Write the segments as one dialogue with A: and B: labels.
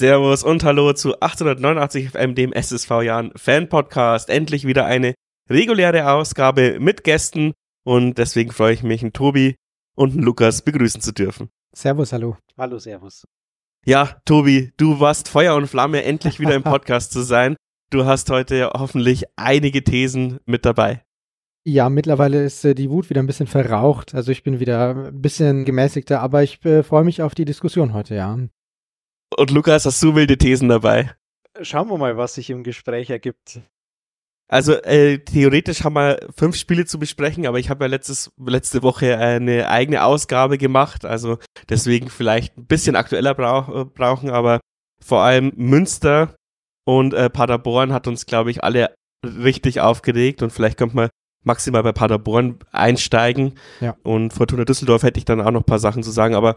A: Servus und Hallo zu 889 FM, dem SSV Jahren Fan Podcast. Endlich wieder eine reguläre Ausgabe mit Gästen und deswegen freue ich mich, einen Tobi und einen Lukas begrüßen zu dürfen. Servus, hallo.
B: Hallo, Servus.
A: Ja, Tobi, du warst Feuer und Flamme, endlich wieder im Podcast zu sein. Du hast heute hoffentlich einige Thesen mit dabei.
B: Ja, mittlerweile ist äh, die Wut wieder ein bisschen verraucht. Also ich bin wieder ein bisschen gemäßigter, aber ich äh, freue mich auf die Diskussion heute, ja.
A: Und Lukas, hast du wilde Thesen dabei? Schauen wir mal, was sich im Gespräch ergibt. Also äh, theoretisch haben wir fünf Spiele zu besprechen, aber ich habe ja letztes, letzte Woche eine eigene Ausgabe gemacht, also deswegen vielleicht ein bisschen aktueller brauch, brauchen, aber vor allem Münster und äh, Paderborn hat uns, glaube ich, alle richtig aufgeregt und vielleicht könnte man maximal bei Paderborn einsteigen ja. und Fortuna Düsseldorf hätte ich dann auch noch ein paar Sachen zu sagen, aber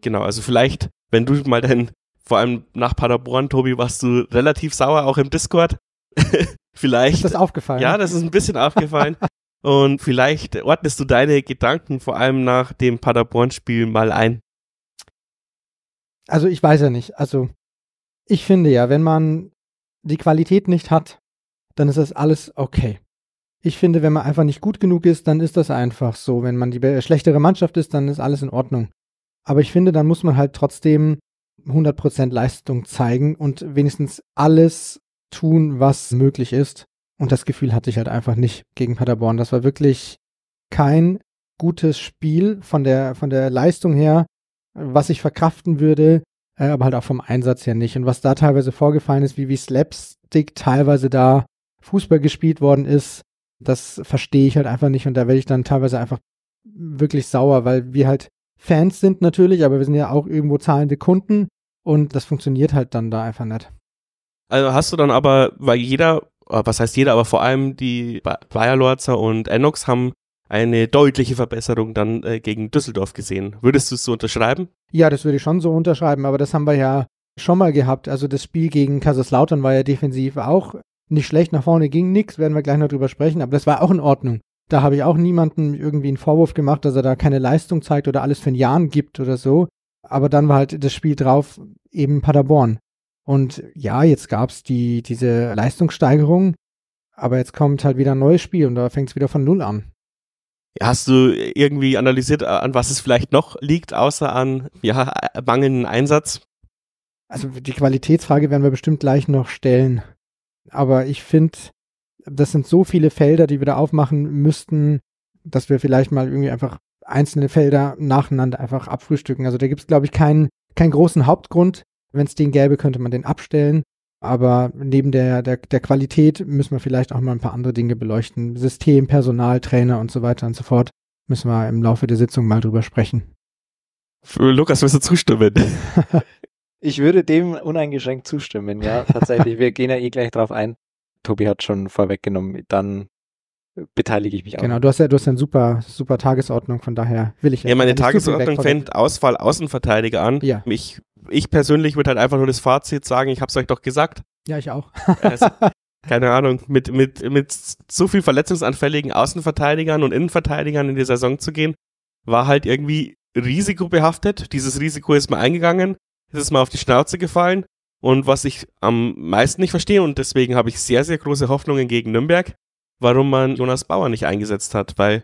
A: genau, also vielleicht, wenn du mal dein vor allem nach Paderborn, Tobi, warst du relativ sauer, auch im Discord. vielleicht. Ist das aufgefallen? Ja, das ist ein bisschen aufgefallen. Und vielleicht ordnest du deine Gedanken vor allem nach dem Paderborn-Spiel mal ein.
B: Also ich weiß ja nicht. Also ich finde ja, wenn man die Qualität nicht hat, dann ist das alles okay. Ich finde, wenn man einfach nicht gut genug ist, dann ist das einfach so. Wenn man die schlechtere Mannschaft ist, dann ist alles in Ordnung. Aber ich finde, dann muss man halt trotzdem 100% Leistung zeigen und wenigstens alles tun, was möglich ist. Und das Gefühl hatte ich halt einfach nicht gegen Paderborn. Das war wirklich kein gutes Spiel von der, von der Leistung her, was ich verkraften würde, äh, aber halt auch vom Einsatz her nicht. Und was da teilweise vorgefallen ist, wie, wie Slapstick teilweise da Fußball gespielt worden ist, das verstehe ich halt einfach nicht. Und da werde ich dann teilweise einfach wirklich sauer, weil wir halt Fans sind natürlich, aber wir sind ja auch irgendwo zahlende Kunden und das funktioniert halt dann da einfach
A: nicht. Also hast du dann aber, weil jeder, äh, was heißt jeder, aber vor allem die Bayerlorzer und Enox haben eine deutliche Verbesserung dann äh, gegen Düsseldorf gesehen. Würdest du es so unterschreiben?
B: Ja, das würde ich schon so unterschreiben, aber das haben wir ja schon mal gehabt. Also das Spiel gegen Kaiserslautern war ja defensiv auch nicht schlecht, nach vorne ging nichts, werden wir gleich noch drüber sprechen, aber das war auch in Ordnung. Da habe ich auch niemandem irgendwie einen Vorwurf gemacht, dass er da keine Leistung zeigt oder alles für ein Jahren gibt oder so aber dann war halt das Spiel drauf eben Paderborn. Und ja, jetzt gab's die, diese Leistungssteigerung, aber jetzt kommt halt wieder ein neues Spiel und da fängt's wieder von Null an.
A: Hast du irgendwie analysiert, äh, an was es vielleicht noch liegt, außer an ja, äh, mangelnden Einsatz?
B: Also die Qualitätsfrage werden wir bestimmt gleich noch stellen. Aber ich finde, das sind so viele Felder, die wir da aufmachen müssten, dass wir vielleicht mal irgendwie einfach einzelne Felder nacheinander einfach abfrühstücken. Also da gibt es, glaube ich, keinen, keinen großen Hauptgrund. Wenn es den gäbe, könnte man den abstellen. Aber neben der, der, der Qualität müssen wir vielleicht auch mal ein paar andere Dinge beleuchten. System, Personal, Trainer und so weiter und so fort. Müssen wir im Laufe der Sitzung mal drüber sprechen.
A: Für Lukas, wirst du zustimmen?
C: ich würde dem uneingeschränkt zustimmen, ja, tatsächlich. Wir gehen ja eh gleich drauf ein. Tobi hat schon vorweggenommen, dann
A: beteilige ich mich auch.
B: Genau, du hast ja, du hast ja eine super, super Tagesordnung, von daher will ich ja. Ja, meine
A: Tagesordnung fängt Ausfall Außenverteidiger an. Ja. Ich, ich persönlich würde halt einfach nur das Fazit sagen, ich hab's euch doch gesagt. Ja, ich auch. also, keine Ahnung, mit, mit, mit so viel verletzungsanfälligen Außenverteidigern und Innenverteidigern in die Saison zu gehen, war halt irgendwie risikobehaftet. Dieses Risiko ist mal eingegangen, ist es mal auf die Schnauze gefallen. Und was ich am meisten nicht verstehe, und deswegen habe ich sehr, sehr große Hoffnungen gegen Nürnberg, warum man Jonas Bauer nicht eingesetzt hat, weil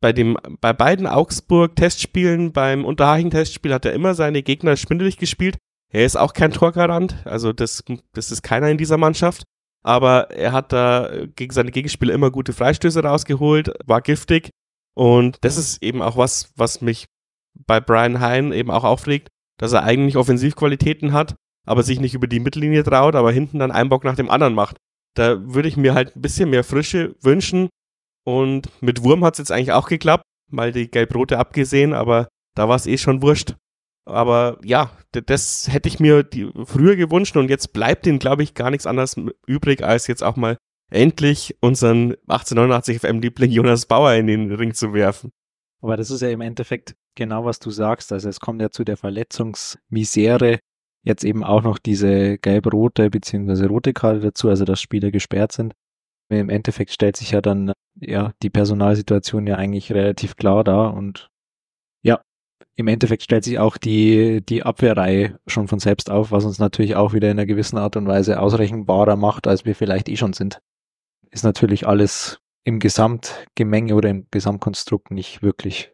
A: bei, dem, bei beiden Augsburg-Testspielen, beim Unterhaching-Testspiel hat er immer seine Gegner schwindelig gespielt. Er ist auch kein Torgarant, also das, das ist keiner in dieser Mannschaft. Aber er hat da äh, gegen seine Gegenspieler immer gute Freistöße rausgeholt, war giftig. Und das ist eben auch was, was mich bei Brian Hein eben auch aufregt, dass er eigentlich Offensivqualitäten hat, aber sich nicht über die Mittellinie traut, aber hinten dann einen Bock nach dem anderen macht. Da würde ich mir halt ein bisschen mehr Frische wünschen. Und mit Wurm hat es jetzt eigentlich auch geklappt, mal die Gelbrote abgesehen, aber da war es eh schon wurscht. Aber ja, das hätte ich mir früher gewünscht und jetzt bleibt ihnen, glaube ich, gar nichts anderes übrig, als jetzt auch mal endlich unseren 1889 FM-Liebling Jonas Bauer in den Ring zu werfen.
C: Aber das ist ja im Endeffekt genau, was du sagst. Also es kommt ja zu der Verletzungsmisere
A: jetzt eben auch noch diese
C: gelb-rote bzw. rote Karte dazu, also dass Spieler gesperrt sind. Im Endeffekt stellt sich ja dann ja die Personalsituation ja eigentlich relativ klar dar und ja, im Endeffekt stellt sich auch die, die Abwehrreihe schon von selbst auf, was uns natürlich auch wieder in einer gewissen Art und Weise ausrechenbarer macht, als wir vielleicht eh schon sind. Ist natürlich alles im Gesamtgemenge oder im Gesamtkonstrukt nicht wirklich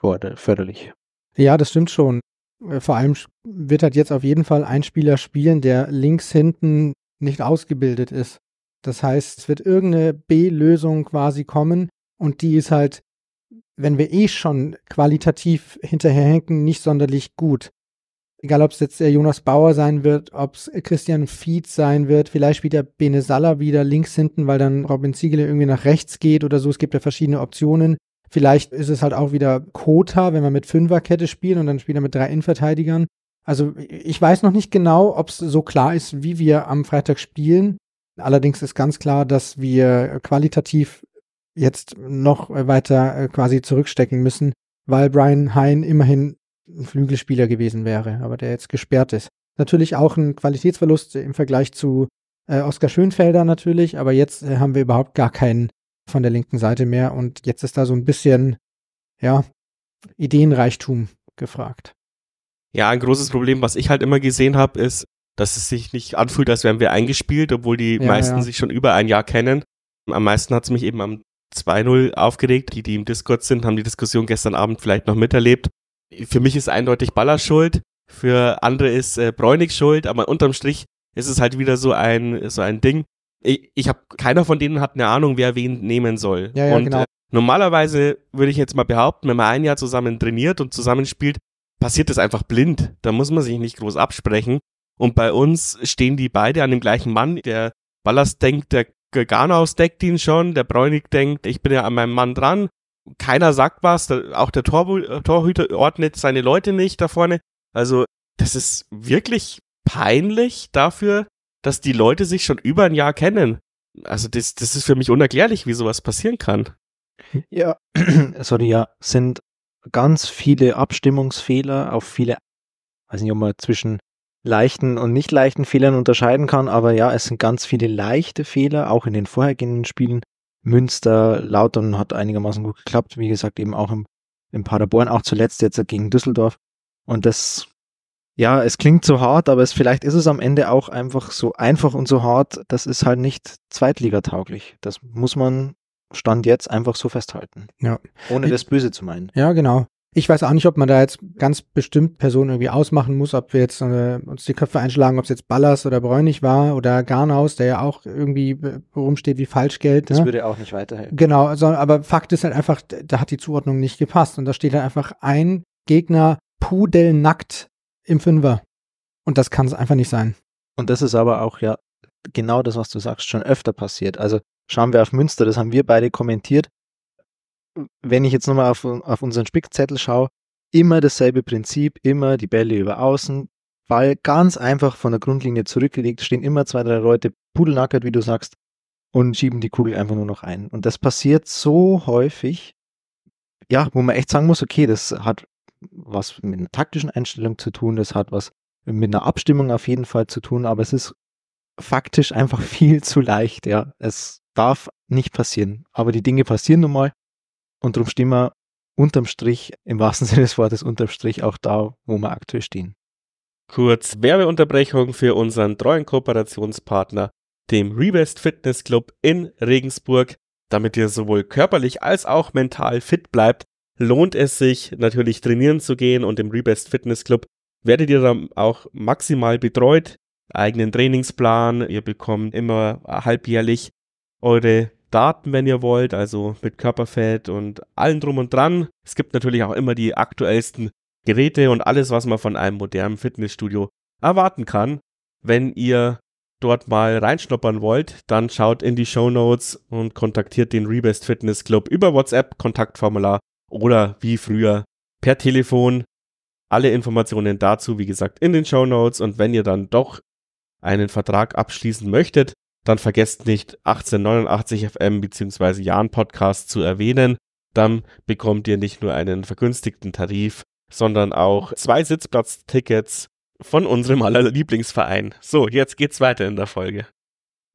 C: förderlich.
B: Ja, das stimmt schon. Äh, vor allem wird halt jetzt auf jeden Fall ein Spieler spielen, der links hinten nicht ausgebildet ist. Das heißt, es wird irgendeine B-Lösung quasi kommen und die ist halt, wenn wir eh schon qualitativ hinterherhinken, nicht sonderlich gut. Egal, ob es jetzt der Jonas Bauer sein wird, ob es Christian Fietz sein wird, vielleicht wieder Bene Salla wieder links hinten, weil dann Robin Ziegler irgendwie nach rechts geht oder so. Es gibt ja verschiedene Optionen. Vielleicht ist es halt auch wieder Kota, wenn wir mit Fünferkette spielen und dann spielen wir mit drei Innenverteidigern. Also ich weiß noch nicht genau, ob es so klar ist, wie wir am Freitag spielen. Allerdings ist ganz klar, dass wir qualitativ jetzt noch weiter äh, quasi zurückstecken müssen, weil Brian Hein immerhin ein Flügelspieler gewesen wäre, aber der jetzt gesperrt ist. Natürlich auch ein Qualitätsverlust im Vergleich zu äh, Oskar Schönfelder natürlich, aber jetzt äh, haben wir überhaupt gar keinen von der linken Seite mehr. Und jetzt ist da so ein bisschen, ja, Ideenreichtum gefragt.
A: Ja, ein großes Problem, was ich halt immer gesehen habe, ist, dass es sich nicht anfühlt, als wären wir eingespielt, obwohl die ja, meisten ja. sich schon über ein Jahr kennen. Am meisten hat es mich eben am 2-0 aufgeregt. Die, die im Discord sind, haben die Diskussion gestern Abend vielleicht noch miterlebt. Für mich ist eindeutig Baller schuld, für andere ist äh, Bräunig schuld, aber unterm Strich ist es halt wieder so ein, so ein Ding ich, ich habe keiner von denen hat eine Ahnung, wer wen nehmen soll. Ja, ja, und genau. Äh, normalerweise würde ich jetzt mal behaupten, wenn man ein Jahr zusammen trainiert und zusammenspielt, passiert das einfach blind. Da muss man sich nicht groß absprechen. Und bei uns stehen die beide an dem gleichen Mann. Der Ballast denkt, der Garnaus deckt ihn schon, der Bräunig denkt, ich bin ja an meinem Mann dran. Keiner sagt was, auch der Tor, äh, Torhüter ordnet seine Leute nicht da vorne. Also, das ist wirklich peinlich dafür, dass die Leute sich schon über ein Jahr kennen. Also das, das ist für mich unerklärlich, wie sowas passieren kann.
C: Ja, sorry, ja, sind ganz viele Abstimmungsfehler auf viele, weiß nicht, ob man zwischen leichten und nicht leichten Fehlern unterscheiden kann, aber ja, es sind ganz viele leichte Fehler, auch in den vorhergehenden Spielen. Münster, Lautern hat einigermaßen gut geklappt, wie gesagt, eben auch im, im Paderborn, auch zuletzt jetzt gegen Düsseldorf. Und das ja, es klingt so hart, aber es, vielleicht ist es am Ende auch einfach so einfach und so hart, das ist halt nicht zweitligatauglich. Das muss man Stand jetzt einfach so festhalten. Ja. Ohne das Böse zu meinen. Ja, genau.
B: Ich weiß auch nicht, ob man da jetzt ganz bestimmt Personen irgendwie ausmachen muss, ob wir jetzt äh, uns die Köpfe einschlagen, ob es jetzt Ballas oder Bräunig war oder Garnaus, der ja auch irgendwie äh, rumsteht wie Falschgeld. Das ne? würde auch nicht weiterhelfen. Genau, also, aber Fakt ist halt einfach, da hat die Zuordnung nicht gepasst und da steht halt einfach ein Gegner pudelnackt im Fünfer. Und das kann es einfach nicht sein.
C: Und das ist aber auch ja genau das, was du sagst, schon öfter passiert. Also schauen wir auf Münster, das haben wir beide kommentiert. Wenn ich jetzt nochmal auf, auf unseren Spickzettel schaue, immer dasselbe Prinzip, immer die Bälle über außen, Ball ganz einfach von der Grundlinie zurückgelegt, stehen immer zwei, drei Leute pudelnackert, wie du sagst, und schieben die Kugel einfach nur noch ein. Und das passiert so häufig, ja, wo man echt sagen muss, okay, das hat was mit einer taktischen Einstellung zu tun, das hat was mit einer Abstimmung auf jeden Fall zu tun, aber es ist faktisch einfach viel zu leicht, ja. Es darf nicht passieren, aber die Dinge passieren nun mal und darum stehen wir unterm Strich, im wahrsten Sinne des Wortes unterm Strich, auch da, wo wir aktuell stehen.
A: Kurz Werbeunterbrechung für unseren treuen Kooperationspartner, dem Revest Fitness Club in Regensburg. Damit ihr sowohl körperlich als auch mental fit bleibt, lohnt es sich natürlich trainieren zu gehen und im Rebest Fitness Club werdet ihr dann auch maximal betreut, eigenen Trainingsplan, ihr bekommt immer halbjährlich eure Daten, wenn ihr wollt, also mit Körperfett und allem drum und dran. Es gibt natürlich auch immer die aktuellsten Geräte und alles, was man von einem modernen Fitnessstudio erwarten kann. Wenn ihr dort mal reinschnuppern wollt, dann schaut in die Show Notes und kontaktiert den Rebest Fitness Club über WhatsApp, Kontaktformular oder wie früher per Telefon. Alle Informationen dazu, wie gesagt, in den Show Notes. Und wenn ihr dann doch einen Vertrag abschließen möchtet, dann vergesst nicht 1889 FM bzw. Jahn Podcast zu erwähnen. Dann bekommt ihr nicht nur einen vergünstigten Tarif, sondern auch zwei Sitzplatztickets von unserem aller Lieblingsverein. So, jetzt geht's weiter in der Folge.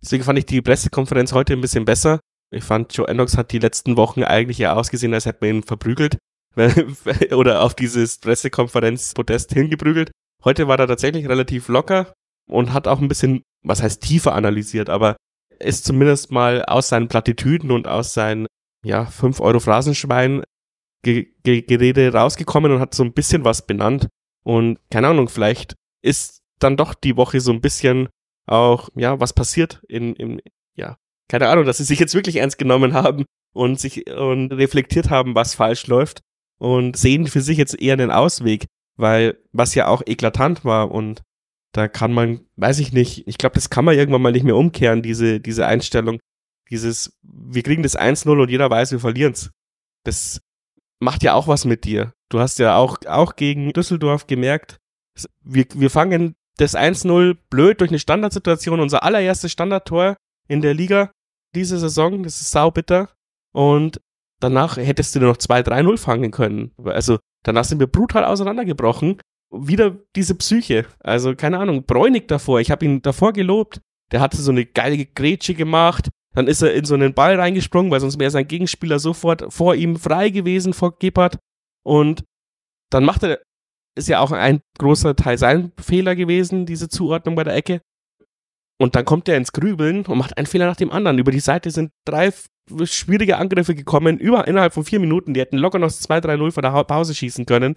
A: Deswegen fand ich die Pressekonferenz heute ein bisschen besser, ich fand, Joe Ennox hat die letzten Wochen eigentlich ja ausgesehen, als hätte man ihn verprügelt oder auf dieses Pressekonferenz-Podest hingeprügelt. Heute war er tatsächlich relativ locker und hat auch ein bisschen, was heißt tiefer analysiert, aber ist zumindest mal aus seinen Plattitüden und aus seinen, ja, 5-Euro-Phrasenschwein Gerede rausgekommen und hat so ein bisschen was benannt. Und keine Ahnung, vielleicht ist dann doch die Woche so ein bisschen auch, ja, was passiert in, in ja, keine Ahnung, dass sie sich jetzt wirklich ernst genommen haben und sich und reflektiert haben, was falsch läuft und sehen für sich jetzt eher einen Ausweg, weil was ja auch eklatant war und da kann man, weiß ich nicht, ich glaube, das kann man irgendwann mal nicht mehr umkehren, diese, diese Einstellung. Dieses, wir kriegen das 1-0 und jeder weiß, wir verlieren's. Das macht ja auch was mit dir. Du hast ja auch, auch gegen Düsseldorf gemerkt, wir, wir fangen das 1-0 blöd durch eine Standardsituation, unser allererstes Standardtor in der Liga diese Saison. Das ist saubitter. Und danach hättest du noch 2-3-0 fangen können. Also danach sind wir brutal auseinandergebrochen. Wieder diese Psyche. Also keine Ahnung, Bräunig davor. Ich habe ihn davor gelobt. Der hatte so eine geile Grätsche gemacht. Dann ist er in so einen Ball reingesprungen, weil sonst wäre sein Gegenspieler sofort vor ihm frei gewesen, vor Gebhardt. Und dann macht er, ist ja auch ein großer Teil sein Fehler gewesen, diese Zuordnung bei der Ecke. Und dann kommt er ins Grübeln und macht einen Fehler nach dem anderen. Über die Seite sind drei schwierige Angriffe gekommen, über, innerhalb von vier Minuten. Die hätten locker noch 2-3-0 von der Pause schießen können.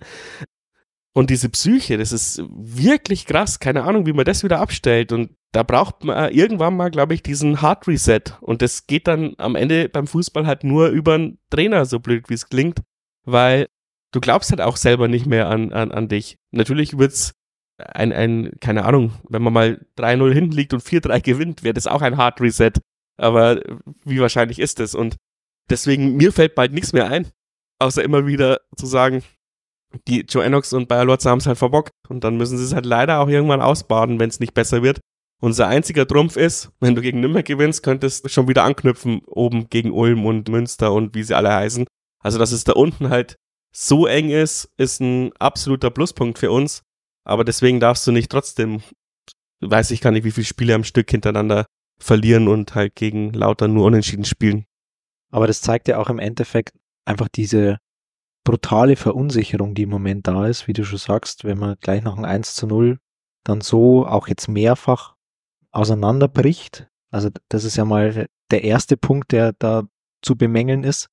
A: Und diese Psyche, das ist wirklich krass. Keine Ahnung, wie man das wieder abstellt. Und da braucht man äh, irgendwann mal, glaube ich, diesen Hard Reset. Und das geht dann am Ende beim Fußball halt nur über einen Trainer, so blöd wie es klingt. Weil du glaubst halt auch selber nicht mehr an, an, an dich. Natürlich wird es ein, ein, keine Ahnung, wenn man mal 3-0 hinten liegt und 4-3 gewinnt, wäre das auch ein Hard Reset. Aber wie wahrscheinlich ist das? Und deswegen, mir fällt bald nichts mehr ein, außer immer wieder zu sagen, die Joe Enox und Bayer Lotze haben es halt verbockt. Und dann müssen sie es halt leider auch irgendwann ausbaden, wenn es nicht besser wird. Unser einziger Trumpf ist, wenn du gegen Nürnberg gewinnst, könntest du schon wieder anknüpfen, oben gegen Ulm und Münster und wie sie alle heißen. Also, dass es da unten halt so eng ist, ist ein absoluter Pluspunkt für uns. Aber deswegen darfst du nicht trotzdem, weiß ich gar nicht, wie viele Spiele am Stück hintereinander verlieren und halt gegen lauter nur unentschieden spielen. Aber das zeigt ja auch im Endeffekt
C: einfach diese brutale Verunsicherung, die im Moment da ist, wie du schon sagst, wenn man gleich nach einem 1 zu 0 dann so auch jetzt mehrfach auseinanderbricht. Also das ist ja mal der erste Punkt, der da zu bemängeln ist,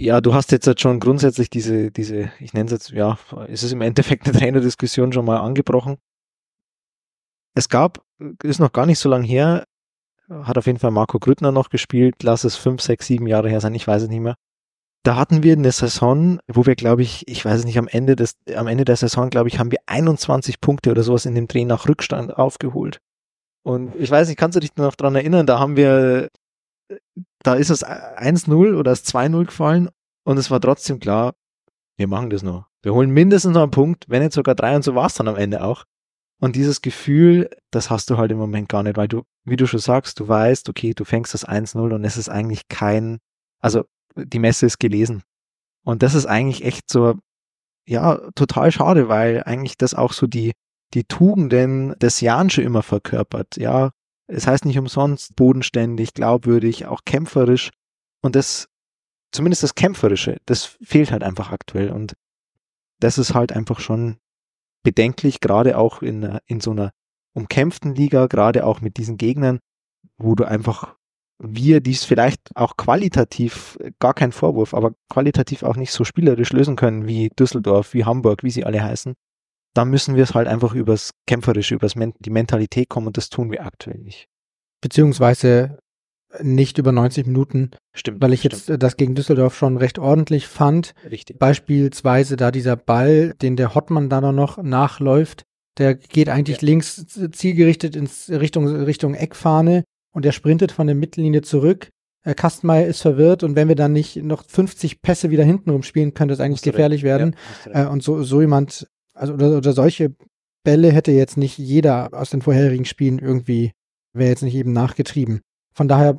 C: ja, du hast jetzt halt schon grundsätzlich diese, diese, ich nenne es jetzt, ja, es ist im Endeffekt eine Trainerdiskussion schon mal angebrochen. Es gab, ist noch gar nicht so lange her, hat auf jeden Fall Marco Grüttner noch gespielt, lass es fünf, sechs, sieben Jahre her sein, ich weiß es nicht mehr. Da hatten wir eine Saison, wo wir, glaube ich, ich weiß es nicht, am Ende des, am Ende der Saison, glaube ich, haben wir 21 Punkte oder sowas in dem Dreh nach Rückstand aufgeholt. Und ich weiß nicht, kannst du dich noch dran erinnern, da haben wir da ist es 1-0 oder es 2-0 gefallen und es war trotzdem klar, wir machen das noch. Wir holen mindestens noch einen Punkt, wenn nicht sogar drei und so war es dann am Ende auch. Und dieses Gefühl, das hast du halt im Moment gar nicht, weil du, wie du schon sagst, du weißt, okay, du fängst das 1-0 und es ist eigentlich kein, also die Messe ist gelesen. Und das ist eigentlich echt so, ja, total schade, weil eigentlich das auch so die, die Tugenden des Jan schon immer verkörpert. Ja, es heißt nicht umsonst bodenständig, glaubwürdig, auch kämpferisch. Und das, zumindest das Kämpferische, das fehlt halt einfach aktuell. Und das ist halt einfach schon bedenklich, gerade auch in, in so einer umkämpften Liga, gerade auch mit diesen Gegnern, wo du einfach wir, dies vielleicht auch qualitativ, äh, gar kein Vorwurf, aber qualitativ auch nicht so spielerisch lösen können wie Düsseldorf, wie Hamburg, wie sie alle heißen, dann müssen wir es halt einfach übers Kämpferische, übers Men die Mentalität kommen und das tun wir aktuell nicht. Beziehungsweise nicht über 90 Minuten. Stimmt.
B: Weil ich stimmt. jetzt äh, das gegen Düsseldorf schon recht ordentlich fand. Richtig. Beispielsweise da dieser Ball, den der Hottmann da noch nachläuft, der geht eigentlich ja. links zielgerichtet in Richtung, Richtung Eckfahne und der sprintet von der Mittellinie zurück. Äh, Kastmeier ist verwirrt und wenn wir dann nicht noch 50 Pässe wieder hinten rumspielen, könnte es eigentlich gefährlich recht. werden. Ja, äh, und so, so jemand also oder, oder solche Bälle hätte jetzt nicht jeder aus den vorherigen Spielen irgendwie, wäre jetzt nicht eben nachgetrieben. Von daher,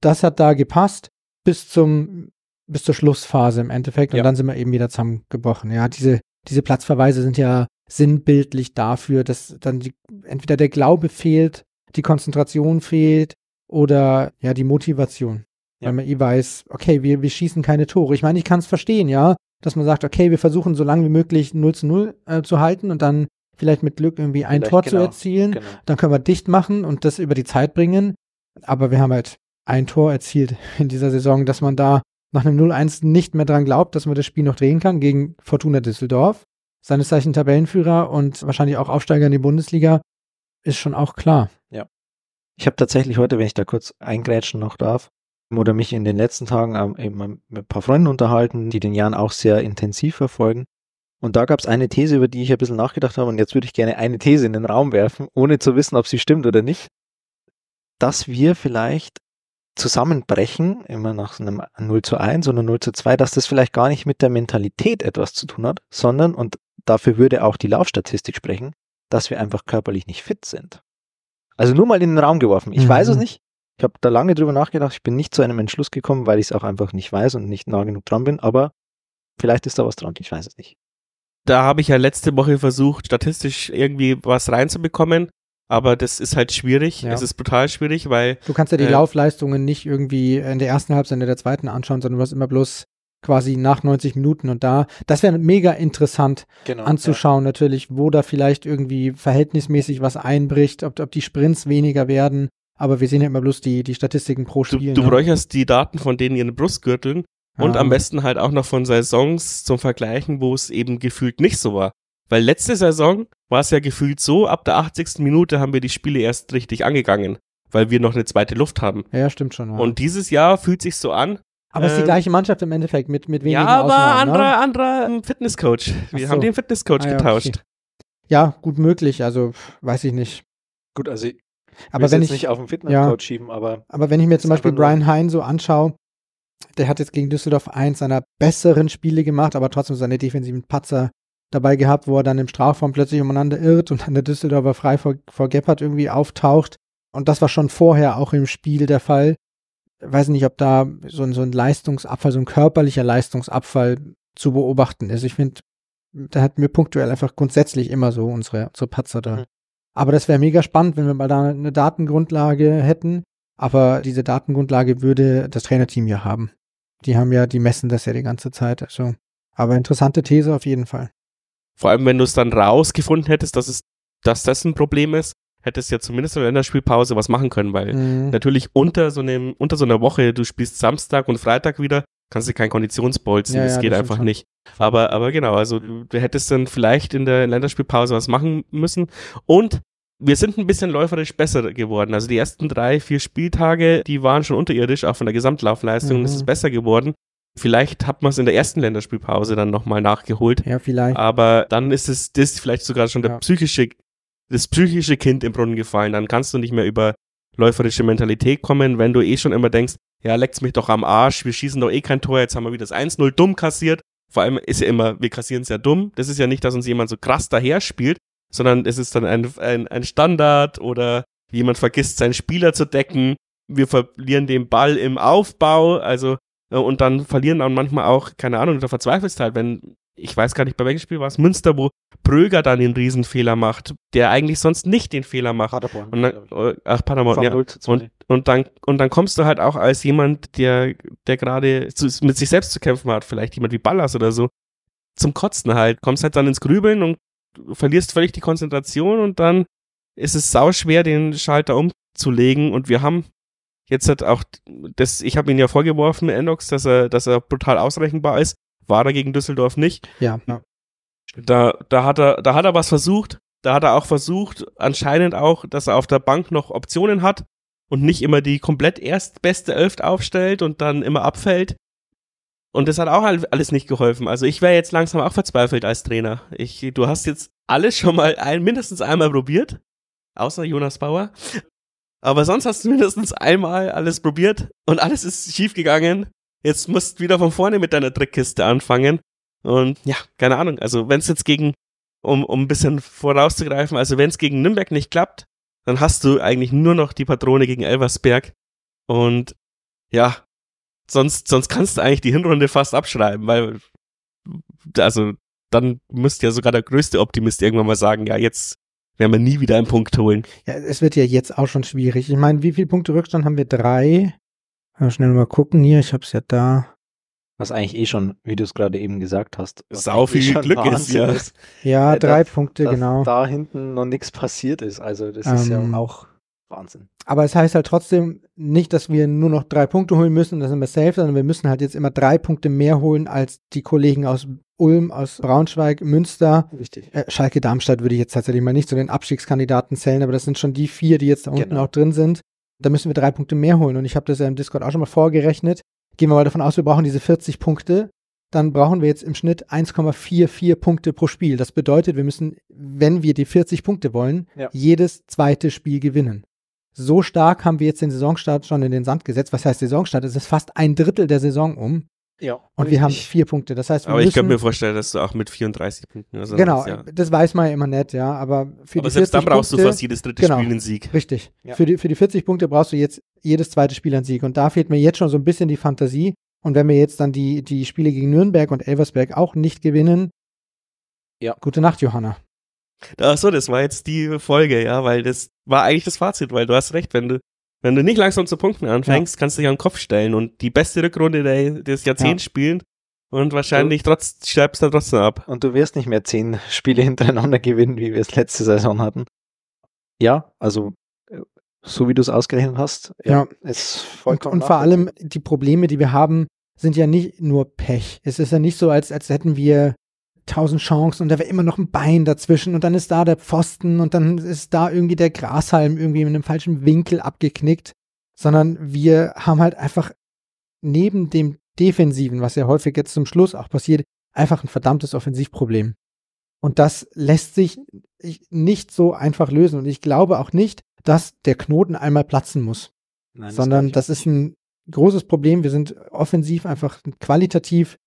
B: das hat da gepasst bis zum, bis zur Schlussphase im Endeffekt und ja. dann sind wir eben wieder zusammengebrochen. Ja, diese, diese Platzverweise sind ja sinnbildlich dafür, dass dann die, entweder der Glaube fehlt, die Konzentration fehlt oder ja, die Motivation. Ja. Weil man eh weiß, okay, wir, wir schießen keine Tore. Ich meine, ich kann es verstehen, ja dass man sagt, okay, wir versuchen so lange wie möglich 0 zu 0 äh, zu halten und dann vielleicht mit Glück irgendwie ein vielleicht, Tor genau, zu erzielen. Genau. Dann können wir dicht machen und das über die Zeit bringen. Aber wir haben halt ein Tor erzielt in dieser Saison, dass man da nach einem 0-1 nicht mehr dran glaubt, dass man das Spiel noch drehen kann gegen Fortuna Düsseldorf. Seines Zeichen Tabellenführer und wahrscheinlich auch Aufsteiger in die Bundesliga, ist schon auch klar.
C: Ja. Ich habe tatsächlich heute, wenn ich da kurz eingrätschen noch darf, oder mich in den letzten Tagen ähm, eben mit ein paar Freunden unterhalten, die den Jan auch sehr intensiv verfolgen. Und da gab es eine These, über die ich ein bisschen nachgedacht habe und jetzt würde ich gerne eine These in den Raum werfen, ohne zu wissen, ob sie stimmt oder nicht, dass wir vielleicht zusammenbrechen, immer nach so einem 0 zu 1 oder 0 zu 2, dass das vielleicht gar nicht mit der Mentalität etwas zu tun hat, sondern, und dafür würde auch die Laufstatistik sprechen, dass wir einfach körperlich nicht fit sind. Also nur mal in den Raum geworfen. Ich mhm. weiß es mhm. nicht. Ich habe da lange drüber nachgedacht. Ich bin nicht zu einem Entschluss gekommen, weil ich es auch einfach nicht weiß und nicht nah genug dran bin. Aber vielleicht ist da was dran. Ich weiß es nicht.
A: Da habe ich ja letzte Woche versucht, statistisch irgendwie was reinzubekommen. Aber das ist halt schwierig. Ja. Es ist brutal schwierig, weil. Du kannst ja die äh,
B: Laufleistungen nicht irgendwie in der ersten Halbzeit, der zweiten anschauen, sondern du hast immer bloß quasi nach 90 Minuten und da. Das wäre mega interessant genau, anzuschauen, ja. natürlich, wo da vielleicht irgendwie verhältnismäßig was einbricht, ob, ob die Sprints weniger werden, aber wir sehen ja halt immer bloß die, die Statistiken pro Spiel. Du, du ne?
A: bräuchst die Daten von denen ihren Brustgürteln ja. und am besten halt auch noch von Saisons zum Vergleichen, wo es eben gefühlt nicht so war. Weil letzte Saison war es ja gefühlt so, ab der 80. Minute haben wir die Spiele erst richtig angegangen, weil wir noch eine zweite Luft haben. Ja, stimmt schon. Ja. Und dieses Jahr fühlt sich so an. Aber es ähm, ist die ähm, gleiche
B: Mannschaft im Endeffekt mit, mit wenigen Ja, aber Ausnahmen, anderer, ne? anderer ähm, Fitnesscoach. Wir so. haben den Fitnesscoach ah, ja, getauscht. Okay. Ja, gut möglich. Also, weiß ich nicht. Gut, also aber wenn ich nicht auf den Fitnesscode ja, schieben, aber aber wenn ich mir zum Beispiel Brian Hein so anschaue, der hat jetzt gegen Düsseldorf eins seiner besseren Spiele gemacht, aber trotzdem seine defensiven Patzer dabei gehabt, wo er dann im Strafraum plötzlich umeinander irrt und dann der Düsseldorfer frei vor, vor Gebhardt irgendwie auftaucht. Und das war schon vorher auch im Spiel der Fall. Ich weiß nicht, ob da so ein, so ein Leistungsabfall, so ein körperlicher Leistungsabfall zu beobachten ist. Ich finde, da hatten wir punktuell einfach grundsätzlich immer so unsere, unsere Patzer da. Mhm. Aber das wäre mega spannend, wenn wir mal da eine Datengrundlage hätten. Aber diese Datengrundlage würde das Trainerteam ja haben. Die haben ja, die messen das ja die ganze Zeit. Also, aber interessante These auf jeden Fall.
A: Vor allem, wenn du es dann rausgefunden hättest, dass es, dass das ein Problem ist, hättest du ja zumindest in der Länderspielpause was machen können, weil mhm. natürlich unter so einem, unter so einer Woche, du spielst Samstag und Freitag wieder, kannst du kein Konditionsbolzen, ziehen, ja, das geht das einfach nicht. Aber, aber genau, also du hättest dann vielleicht in der Länderspielpause was machen müssen. Und wir sind ein bisschen läuferisch besser geworden. Also die ersten drei, vier Spieltage, die waren schon unterirdisch, auch von der Gesamtlaufleistung mhm. ist es mhm. besser geworden. Vielleicht hat man es in der ersten Länderspielpause dann nochmal nachgeholt. Ja, vielleicht. Aber dann ist es das ist vielleicht sogar schon der ja. psychische, das psychische Kind im Brunnen gefallen. Dann kannst du nicht mehr über läuferische Mentalität kommen, wenn du eh schon immer denkst, ja, leckt's mich doch am Arsch, wir schießen doch eh kein Tor, jetzt haben wir wieder das 1-0 dumm kassiert. Vor allem ist ja immer, wir kassieren es ja dumm. Das ist ja nicht, dass uns jemand so krass daher spielt, sondern es ist dann ein, ein, ein Standard oder jemand vergisst, seinen Spieler zu decken. Wir verlieren den Ball im Aufbau, also, äh, und dann verlieren dann manchmal auch, keine Ahnung, da verzweifelst halt, wenn ich weiß gar nicht, bei welchem Spiel war es, Münster, wo Bröger dann den Riesenfehler macht, der eigentlich sonst nicht den Fehler macht. Paderborn. Und dann, äh, ach, Paderborn, ja. Und, und, dann, und dann kommst du halt auch als jemand, der, der gerade mit sich selbst zu kämpfen hat, vielleicht jemand wie Ballas oder so, zum Kotzen halt. Kommst halt dann ins Grübeln und verlierst völlig die Konzentration und dann ist es sauschwer, den Schalter umzulegen. Und wir haben jetzt halt auch das, ich habe ihn ja vorgeworfen, Endox, dass er, dass er brutal ausrechenbar ist. War er gegen Düsseldorf nicht. Ja. ja. Da, da, hat er, da hat er was versucht. Da hat er auch versucht, anscheinend auch, dass er auf der Bank noch Optionen hat und nicht immer die komplett erstbeste Elft aufstellt und dann immer abfällt. Und das hat auch alles nicht geholfen. Also ich wäre jetzt langsam auch verzweifelt als Trainer. Ich, du hast jetzt alles schon mal ein, mindestens einmal probiert, außer Jonas Bauer. Aber sonst hast du mindestens einmal alles probiert und alles ist schief gegangen. Jetzt musst du wieder von vorne mit deiner Trickkiste anfangen. Und ja, keine Ahnung. Also, wenn es jetzt gegen, um, um ein bisschen vorauszugreifen, also wenn es gegen Nürnberg nicht klappt, dann hast du eigentlich nur noch die Patrone gegen Elversberg. Und ja, sonst, sonst kannst du eigentlich die Hinrunde fast abschreiben, weil, also, dann müsste ja sogar der größte Optimist irgendwann mal sagen, ja, jetzt werden wir nie wieder einen Punkt holen.
B: Ja, es wird ja jetzt auch schon schwierig. Ich meine, wie viele Punkte Rückstand haben wir? Drei? Mal schnell mal gucken hier, ich hab's ja
C: da. Was eigentlich eh schon, wie du es gerade eben gesagt hast. Sau viel eh Glück ist ja. Ja, ja äh, drei da, Punkte, dass genau. Da hinten noch nichts passiert ist. Also das ähm, ist ja ähm, auch Wahnsinn.
B: Aber es heißt halt trotzdem nicht, dass wir nur noch drei Punkte holen müssen und dann sind wir safe, sondern wir müssen halt jetzt immer drei Punkte mehr holen als die Kollegen aus Ulm, aus Braunschweig, Münster. Richtig. Äh, Schalke Darmstadt würde ich jetzt tatsächlich mal nicht zu den Abstiegskandidaten zählen, aber das sind schon die vier, die jetzt da unten genau. auch drin sind. Da müssen wir drei Punkte mehr holen. Und ich habe das ja im Discord auch schon mal vorgerechnet. Gehen wir mal davon aus, wir brauchen diese 40 Punkte. Dann brauchen wir jetzt im Schnitt 1,44 Punkte pro Spiel. Das bedeutet, wir müssen, wenn wir die 40 Punkte wollen, ja. jedes zweite Spiel gewinnen. So stark haben wir jetzt den Saisonstart schon in den Sand gesetzt. Was heißt Saisonstart? Es ist fast ein Drittel der Saison um. Ja. Und wir haben vier Punkte. Das heißt, wir aber ich könnte mir
A: vorstellen, dass du auch mit 34 Punkten. Also genau, das, ja.
B: das weiß man ja immer nicht, ja. Aber für aber die selbst 40 dann brauchst Punkte, du fast jedes dritte genau, Spiel einen Sieg. Richtig. Ja. Für, die, für die 40 Punkte brauchst du jetzt jedes zweite Spiel einen Sieg. Und da fehlt mir jetzt schon so ein bisschen die Fantasie. Und wenn wir jetzt dann die, die Spiele gegen Nürnberg und Elversberg auch nicht gewinnen, ja. Gute Nacht, Johanna.
A: Achso, das war jetzt die Folge, ja, weil das war eigentlich das Fazit, weil du hast recht, wenn du wenn du nicht langsam zu punkten anfängst, ja. kannst du dich am Kopf stellen und die beste Rückrunde der, des Jahrzehnts ja. spielen und wahrscheinlich du, trotz, sterbst dann trotzdem ab. Und du wirst nicht mehr zehn
C: Spiele hintereinander gewinnen, wie wir es letzte Saison hatten. Ja, also äh, so wie du es ausgerechnet hast, ja, ja. ist vollkommen. Und, und vor
B: allem die Probleme, die wir haben, sind ja nicht nur Pech. Es ist ja nicht so, als, als hätten wir tausend Chancen und da wäre immer noch ein Bein dazwischen und dann ist da der Pfosten und dann ist da irgendwie der Grashalm irgendwie mit einem falschen Winkel abgeknickt, sondern wir haben halt einfach neben dem Defensiven, was ja häufig jetzt zum Schluss auch passiert, einfach ein verdammtes Offensivproblem. Und das lässt sich nicht so einfach lösen. Und ich glaube auch nicht, dass der Knoten einmal platzen muss, Nein, das sondern das ist ein großes Problem. Wir sind offensiv einfach qualitativ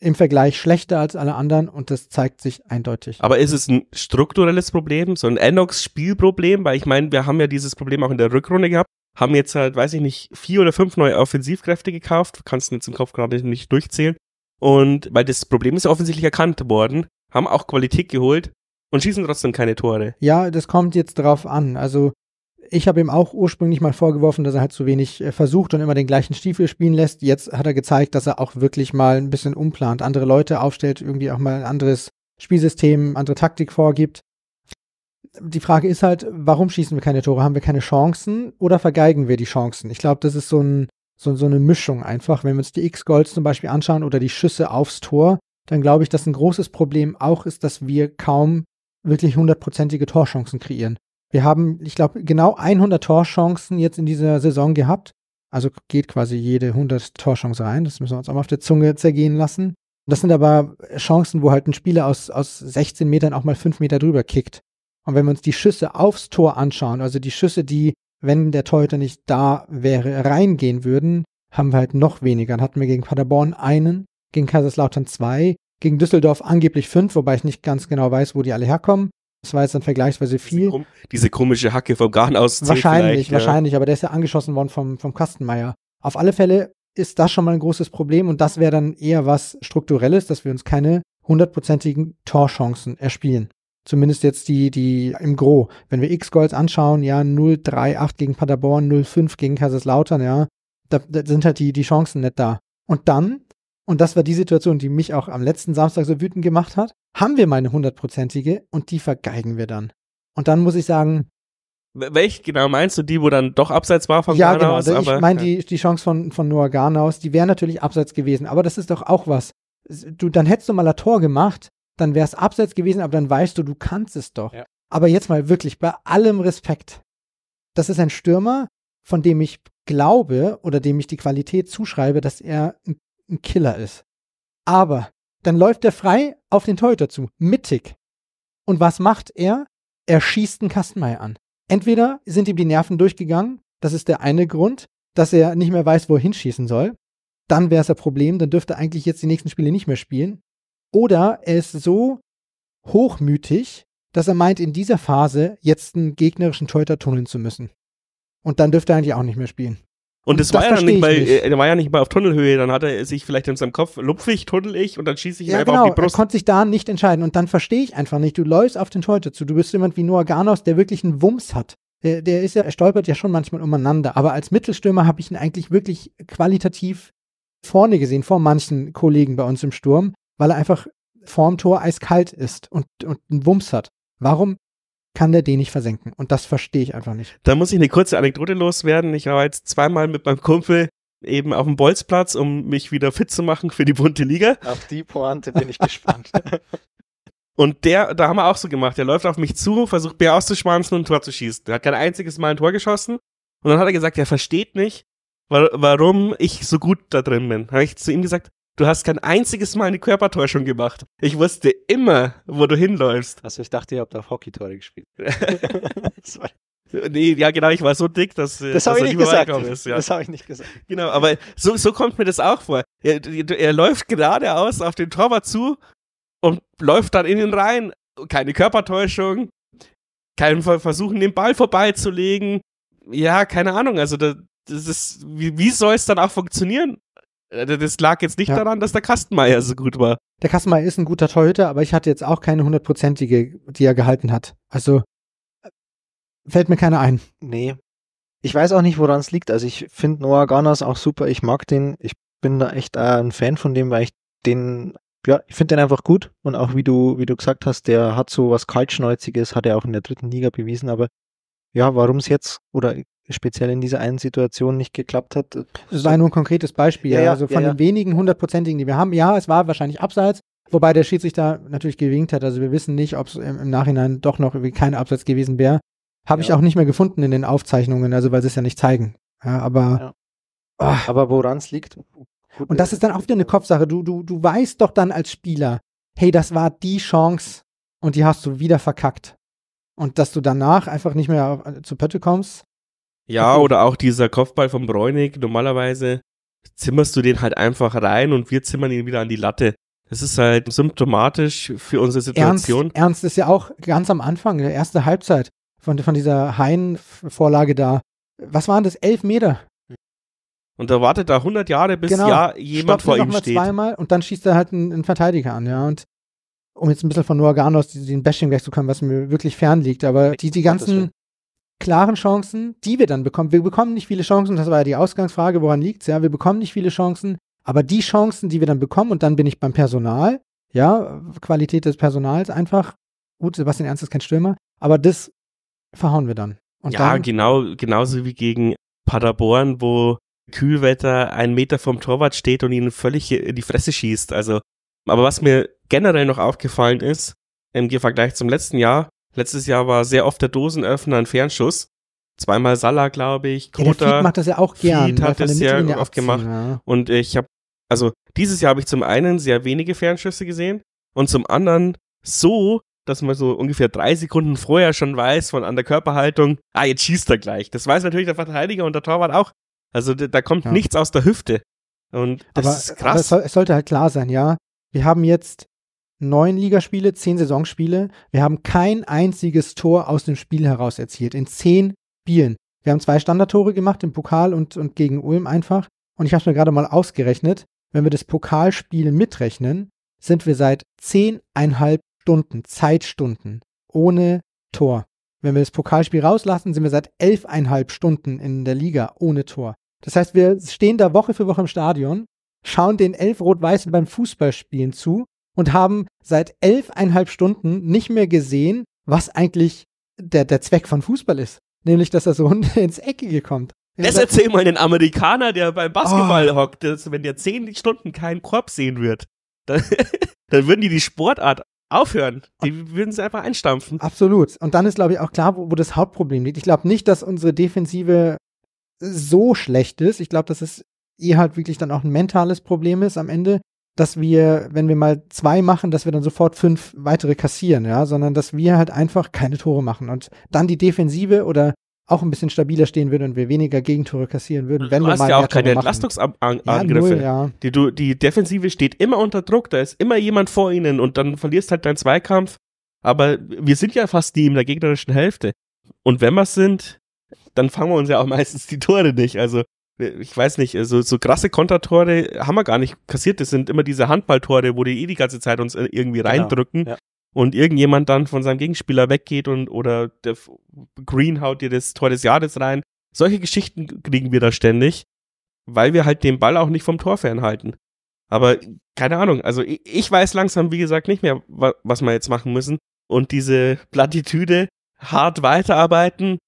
B: im Vergleich schlechter als alle anderen und das zeigt sich eindeutig.
A: Aber ist es ein strukturelles Problem, so ein Enox-Spielproblem? Weil ich meine, wir haben ja dieses Problem auch in der Rückrunde gehabt, haben jetzt halt, weiß ich nicht, vier oder fünf neue Offensivkräfte gekauft, kannst du jetzt im Kopf gerade nicht durchzählen. Und weil das Problem ist ja offensichtlich erkannt worden, haben auch Qualität geholt und schießen trotzdem keine Tore.
B: Ja, das kommt jetzt drauf an. Also ich habe ihm auch ursprünglich mal vorgeworfen, dass er halt zu wenig äh, versucht und immer den gleichen Stiefel spielen lässt. Jetzt hat er gezeigt, dass er auch wirklich mal ein bisschen umplant, andere Leute aufstellt, irgendwie auch mal ein anderes Spielsystem, andere Taktik vorgibt. Die Frage ist halt, warum schießen wir keine Tore? Haben wir keine Chancen oder vergeigen wir die Chancen? Ich glaube, das ist so, ein, so, so, eine Mischung einfach. Wenn wir uns die X-Golds zum Beispiel anschauen oder die Schüsse aufs Tor, dann glaube ich, dass ein großes Problem auch ist, dass wir kaum wirklich hundertprozentige Torchancen kreieren. Wir haben, ich glaube, genau 100 Torchancen jetzt in dieser Saison gehabt. Also geht quasi jede 100 Torchance rein. Das müssen wir uns auch mal auf der Zunge zergehen lassen. Das sind aber Chancen, wo halt ein Spieler aus, aus 16 Metern auch mal 5 Meter drüber kickt. Und wenn wir uns die Schüsse aufs Tor anschauen, also die Schüsse, die, wenn der Torhüter nicht da wäre, reingehen würden, haben wir halt noch weniger. Dann hatten wir gegen Paderborn einen, gegen Kaiserslautern zwei, gegen Düsseldorf angeblich fünf, wobei ich nicht ganz genau weiß, wo die alle herkommen. Das war jetzt dann vergleichsweise viel. Diese,
A: diese komische Hacke vom Garn aus. Wahrscheinlich, wahrscheinlich,
B: aber der ist ja angeschossen worden vom, vom Kastenmeier. Auf alle Fälle ist das schon mal ein großes Problem und das wäre dann eher was Strukturelles, dass wir uns keine hundertprozentigen Torchancen erspielen. Zumindest jetzt die, die im Gro. Wenn wir X-Goals anschauen, ja, 0-3-8 gegen Paderborn, 0-5 gegen Kaiserslautern, ja, da, da sind halt die, die Chancen nicht da. Und dann und das war die Situation, die mich auch am letzten Samstag so wütend gemacht hat, haben wir meine hundertprozentige und die vergeigen wir dann. Und dann muss ich sagen,
A: Welch genau meinst du die, wo dann doch abseits war von ja, Garnaus? Genau, also ich meine ja.
B: die, die Chance von, von Noah Garnaus, die wäre natürlich abseits gewesen, aber das ist doch auch was. Du, dann hättest du mal ein Tor gemacht, dann wäre es abseits gewesen, aber dann weißt du, du kannst es doch. Ja. Aber jetzt mal wirklich, bei allem Respekt, das ist ein Stürmer, von dem ich glaube oder dem ich die Qualität zuschreibe, dass er ein ein Killer ist. Aber dann läuft er frei auf den Torhüter zu, mittig. Und was macht er? Er schießt einen Kastenmeier an. Entweder sind ihm die Nerven durchgegangen, das ist der eine Grund, dass er nicht mehr weiß, wo er hinschießen soll. Dann wäre es ein Problem, dann dürfte er eigentlich jetzt die nächsten Spiele nicht mehr spielen. Oder er ist so hochmütig, dass er meint, in dieser Phase jetzt einen gegnerischen Torhüter tunneln zu müssen. Und dann dürfte er eigentlich auch nicht mehr spielen.
A: Und das, das war, ja nicht bei, äh, Er war ja nicht mal auf Tunnelhöhe, dann hat er sich vielleicht in seinem Kopf, lupfig, tunnel ich und dann schieße ich ihn ja, einfach genau. auf die Brust. Er
B: konnte sich da nicht entscheiden und dann verstehe ich einfach nicht. Du läufst auf den Torhüter zu, du bist jemand wie Noah Garnos, der wirklich einen Wumms hat. Der, der ist ja, er stolpert ja schon manchmal umeinander, aber als Mittelstürmer habe ich ihn eigentlich wirklich qualitativ vorne gesehen, vor manchen Kollegen bei uns im Sturm, weil er einfach vorm Tor eiskalt ist und, und einen Wumms hat. Warum kann der den nicht versenken. Und das verstehe ich einfach nicht.
A: Da muss ich eine kurze Anekdote loswerden. Ich war jetzt zweimal mit meinem Kumpel eben auf dem Bolzplatz, um mich wieder fit zu machen für die bunte Liga. Auf die Pointe bin ich gespannt. Und der, da haben wir auch so gemacht. Der läuft auf mich zu, versucht mir auszuschwanzen und ein Tor zu schießen. Der hat kein einziges Mal ein Tor geschossen. Und dann hat er gesagt, er versteht nicht, warum ich so gut da drin bin. Habe ich zu ihm gesagt, Du hast kein einziges Mal eine Körpertäuschung gemacht. Ich wusste immer, wo du hinläufst. Also ich dachte, ihr habt auf Hockeytore gespielt. Nee, ja genau, ich war so dick, dass äh, das habe ich nicht gesagt. Ist, ja. Das habe ich nicht gesagt. Genau, aber so, so kommt mir das auch vor. Er, er läuft geradeaus auf den Torwart zu und läuft dann in den rein. Keine Körpertäuschung, kein Versuchen, den Ball vorbeizulegen. Ja, keine Ahnung. Also das, das ist, wie, wie soll es dann auch funktionieren? Äh, das lag jetzt nicht ja. daran, dass der Kastenmeier so gut war.
B: Der Kastenmeier ist ein guter Torhüter, aber ich hatte jetzt auch keine
C: hundertprozentige, die er gehalten hat. Also äh, fällt mir keiner ein. Nee. Ich weiß auch nicht, woran es liegt. Also ich finde Noah Ganas auch super. Ich mag den. Ich bin da echt äh, ein Fan von dem, weil ich den, ja, ich finde den einfach gut. Und auch wie du, wie du gesagt hast, der hat so was Kaltschnäuziges, hat er auch in der dritten Liga bewiesen. Aber ja, warum es jetzt oder speziell in dieser einen Situation nicht geklappt hat. Das war
B: nur ein konkretes Beispiel.
C: Ja, ja, also von ja, den
B: wenigen hundertprozentigen, die wir haben. Ja, es war wahrscheinlich abseits, wobei der Schiedsrichter natürlich gewinkt hat. Also wir wissen nicht, ob es im, Nachhinein doch noch kein Abseits gewesen wäre. Habe ich auch nicht mehr gefunden in den Aufzeichnungen, also weil sie es ja nicht zeigen. aber
C: oh. aber woran es liegt?
B: Und das ist dann auch wieder eine Kopfsache. Du, du, du weißt doch dann als Spieler, hey, das war die Chance und die hast du wieder verkackt. Und dass du danach einfach nicht mehr zu Pötte kommst,
A: ja, oder auch dieser Kopfball von Bräunig. Normalerweise zimmerst du den halt einfach rein und wir zimmern ihn wieder an die Latte. Das ist halt symptomatisch für unsere Situation. Ernst,
B: Ernst ist ja auch ganz am Anfang, der erste Halbzeit von, von dieser Hein-Vorlage da. Was waren das? Elf Meter.
A: Und da wartet er 100 Jahre, bis genau. ja jemand Stoppt vor ihm steht. zweimal
B: und dann schießt er halt einen, einen, Verteidiger an, ja. Und um jetzt ein bisschen von Noah Garnos den Bashing wegzukommen, was mir wirklich fernliegt, aber die, die ganzen klaren Chancen, die wir dann bekommen. Wir bekommen nicht viele Chancen, das war ja die Ausgangsfrage, woran liegt es? Ja, wir bekommen nicht viele Chancen, aber die Chancen, die wir dann bekommen, und dann bin ich beim Personal, ja, Qualität des Personals einfach. Gut, Sebastian Ernst ist kein Stürmer, aber das verhauen wir dann.
A: Und ja, dann, genau, genauso wie gegen Paderborn, wo Kühlwetter einen Meter vom Torwart steht und ihn völlig in die Fresse schießt. Also, aber was mir generell noch aufgefallen ist, im Vergleich zum letzten Jahr, Letztes Jahr war sehr oft der Dosenöffner ein Fernschuss. Zweimal Salah, glaube ich. Kota, ja, macht das ja auch gern. Fied ne, hat das ja oft gemacht. Ja. Und ich habe, also dieses Jahr habe ich zum einen sehr wenige Fernschüsse gesehen und zum anderen so, dass man so ungefähr drei Sekunden vorher schon weiß von an der Körperhaltung, ah, jetzt schießt er gleich. Das weiß natürlich der Verteidiger und der Torwart auch. Also da kommt ja. nichts aus der Hüfte. Und das aber, ist krass. Aber es, soll, es
B: sollte halt klar sein, ja. Wir haben jetzt neun Ligaspiele, zehn Saisonspiele. Wir haben kein einziges Tor aus dem Spiel heraus erzielt. In zehn Spielen. Wir haben zwei Standardtore gemacht im Pokal und, und gegen Ulm einfach. Und ich habe es mir gerade mal ausgerechnet. Wenn wir das Pokalspiel mitrechnen, sind wir seit zehneinhalb Stunden, Zeitstunden, ohne Tor. Wenn wir das Pokalspiel rauslassen, sind wir seit elfeinhalb Stunden in der Liga ohne Tor. Das heißt, wir stehen da Woche für Woche im Stadion, schauen den elf Rot-Weißen beim Fußballspielen zu und haben seit elfeinhalb Stunden nicht mehr gesehen, was eigentlich der, der Zweck von Fußball ist. Nämlich, dass er so ins Eckige kommt. Das erzähl
A: mal den Amerikaner, der beim Basketball oh. hockt, dass, wenn der zehn Stunden keinen Korb sehen wird, dann, dann würden die die Sportart aufhören. Die würden sie einfach einstampfen.
B: Absolut. Und dann ist, glaube ich, auch klar, wo, wo das Hauptproblem liegt. Ich glaube nicht, dass unsere Defensive so schlecht ist. Ich glaube, dass es eh halt wirklich dann auch ein mentales Problem ist am Ende dass wir, wenn wir mal zwei machen, dass wir dann sofort fünf weitere kassieren, ja, sondern dass wir halt einfach keine Tore machen und dann die Defensive oder auch ein bisschen stabiler stehen würde und wir weniger Gegentore kassieren würden, also wenn du wir mal ja auch keine Entlastungsangriffe. Ja, ja.
A: Die, die Defensive steht immer unter Druck, da ist immer jemand vor ihnen und dann verlierst halt deinen Zweikampf. Aber wir sind ja fast die in der gegnerischen Hälfte. Und wenn wir es sind, dann fangen wir uns ja auch meistens die Tore nicht. Also Ne, ich weiß nicht, äh, so, so krasse Kontertore haben wir gar nicht kassiert. Das sind immer diese Handballtore, wo die eh die ganze Zeit uns äh, irgendwie genau, reindrücken. Genau, ja. Und irgendjemand dann von seinem Gegenspieler weggeht und oder der Green haut dir das Tor des Jahres rein. Solche Geschichten kriegen wir da ständig, weil wir halt den Ball auch nicht vom Tor fernhalten. Aber keine Ahnung, also ich, ich weiß langsam, wie gesagt, nicht mehr, wa was wir jetzt machen müssen. Und diese Plattitüde, hart weiterarbeiten,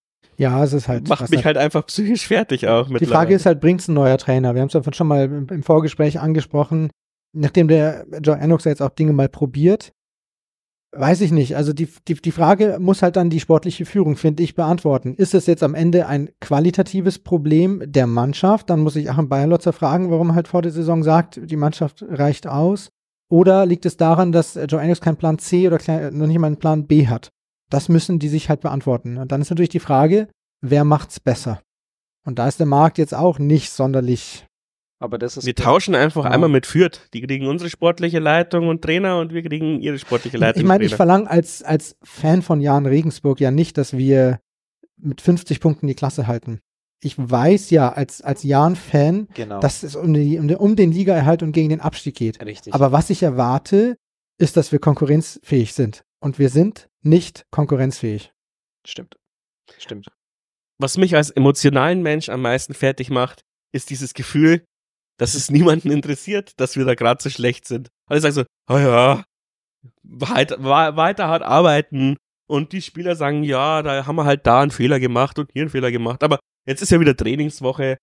B: ja, es ist halt. Macht mich
A: halt, halt einfach psychisch fertig auch mit. Die Frage ist
B: halt, bringt es ein neuer Trainer? Wir haben es davon schon mal im Vorgespräch angesprochen. Nachdem der Joe Ennox jetzt auch Dinge mal probiert, weiß ich nicht. Also die, die, die Frage muss halt dann die sportliche Führung, finde ich, beantworten. Ist es jetzt am Ende ein qualitatives Problem der Mannschaft? Dann muss ich Achim Bayerlotzer fragen, warum er halt vor der Saison sagt, die Mannschaft reicht aus. Oder liegt es daran, dass Joe Ennox keinen Plan C oder noch nicht mal einen Plan B hat? Das müssen die sich halt beantworten. Und dann ist natürlich die Frage, wer macht's besser? Und da ist der Markt jetzt auch nicht sonderlich.
A: Aber das ist. Wir tauschen einfach genau. einmal mit Fürth. Die kriegen unsere sportliche Leitung und Trainer und wir kriegen ihre sportliche Leitung. Ich meine, ich verlange
B: als, als Fan von Jan Regensburg ja nicht, dass wir mit 50 Punkten die Klasse halten. Ich weiß ja als, als Jan-Fan, genau. dass es um, die, den, um den Ligaerhalt und gegen den Abstieg geht. Richtig. Aber was ich erwarte, ist, dass wir konkurrenzfähig sind und wir sind nicht konkurrenzfähig.
A: Stimmt. Stimmt. Was mich als emotionalen Mensch am meisten fertig macht, ist dieses Gefühl, dass es niemanden interessiert, dass wir da gerade so schlecht sind. Also ich sage so, oh ja, weiter, weiter hart arbeiten. Und die Spieler sagen, ja, da haben wir halt da einen Fehler gemacht und hier einen Fehler gemacht. Aber jetzt ist ja wieder Trainingswoche.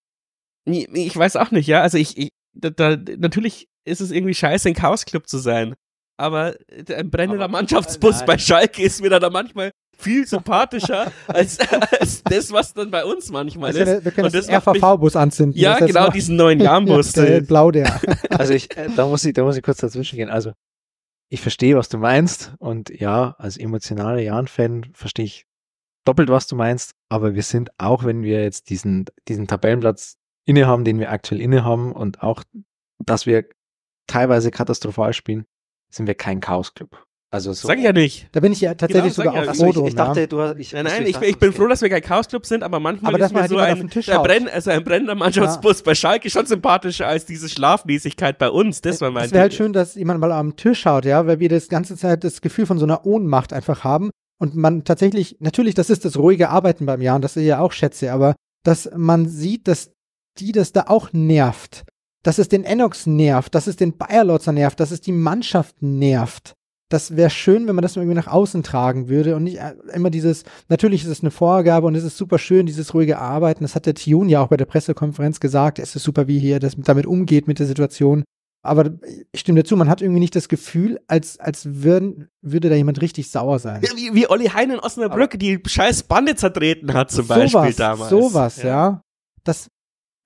A: Ich weiß auch nicht, ja. Also ich, ich da, da, natürlich ist es irgendwie scheiße, ein Chaos Club zu sein aber äh, ein brennender aber Mannschaftsbus nein. bei Schalke ist mir da manchmal viel sympathischer als, als das, was dann bei uns manchmal also, ist. Wir können das RVV-Bus anzünden. Ja, genau, diesen neuen Jambus. ja, blau der. Also ich, äh,
C: da muss ich, da muss ich kurz dazwischen gehen. Also ich verstehe, was du meinst und ja, als emotionaler Jan-Fan verstehe ich doppelt, was du meinst, aber wir sind auch, wenn wir jetzt diesen, diesen Tabellenplatz innehaben, den wir aktuell innehaben und auch, dass wir teilweise katastrophal spielen, sind wir kein Chaos-Club. Also so. Sag ich ja nicht. Da bin ich ja genau, tatsächlich genau, sogar auch froh Frodo. Ich, ich dachte, ne? du hast,
A: ich, nein, nein, ich, ich bin froh, dass wir kein Chaos-Club sind, aber manchmal aber ist man halt so ein, Brenn, also ein brennender Mannschaftsbus ja. bei Schalke schon sympathischer als diese Schlafmäßigkeit bei uns. Das äh, war mein Es wäre halt schön,
B: dass jemand mal am Tisch schaut, ja, weil wir das ganze Zeit das Gefühl von so einer Ohnmacht einfach haben und man tatsächlich, natürlich, das ist das ruhige Arbeiten beim Jahr und das ich ja auch schätze, aber dass man sieht, dass die das da auch nervt dass es den Enox nervt, dass es den Bayerlotzer nervt, dass es die Mannschaft nervt. Das wäre schön, wenn man das irgendwie nach außen tragen würde und nicht äh, immer dieses, natürlich ist es eine Vorgabe und es ist super schön, dieses ruhige Arbeiten. Das hat der Tion ja auch bei der Pressekonferenz gesagt. Es ist super, wie hier das damit umgeht mit der Situation. Aber ich stimme dazu, man hat irgendwie nicht das Gefühl, als, als würden, würde da jemand richtig sauer
A: sein. Wie, wie Olli Hein in Osnabrück, Aber die scheiß Bande zertreten hat zum sowas, Beispiel damals.
B: Sowas, ja. ja. Das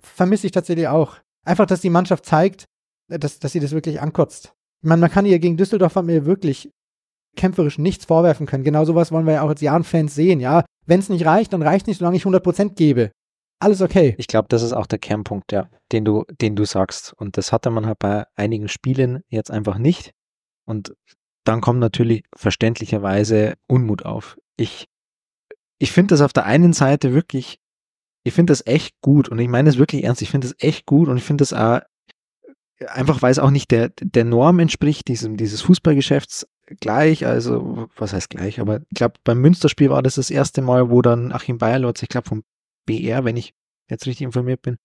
B: vermisse ich tatsächlich auch. Einfach, dass die Mannschaft zeigt, äh, dass, dass sie das wirklich ankotzt. Ich meine, man kann ihr gegen Düsseldorf haben wir wirklich kämpferisch nichts vorwerfen können. Genau sowas wollen wir ja auch als Jahn-Fans sehen, ja. Wenn es nicht reicht, dann reicht nicht, solange ich 100% gebe.
C: Alles okay. Ich glaube, das ist auch der Kernpunkt, ja, den du, den du sagst. Und das hatte man halt bei einigen Spielen jetzt einfach nicht. Und dann kommt natürlich verständlicherweise Unmut auf. Ich, ich finde das auf der einen Seite wirklich ich finde das echt gut und ich meine es wirklich ernst. Ich finde das echt gut und ich finde das auch, äh, einfach, weil es auch nicht der, der Norm entspricht, diesem, dieses Fußballgeschäfts gleich. Also, was heißt gleich? Aber ich glaube, beim Münsterspiel war das das erste Mal, wo dann Achim Bayerlotz, ich glaube, vom BR, wenn ich jetzt richtig informiert bin,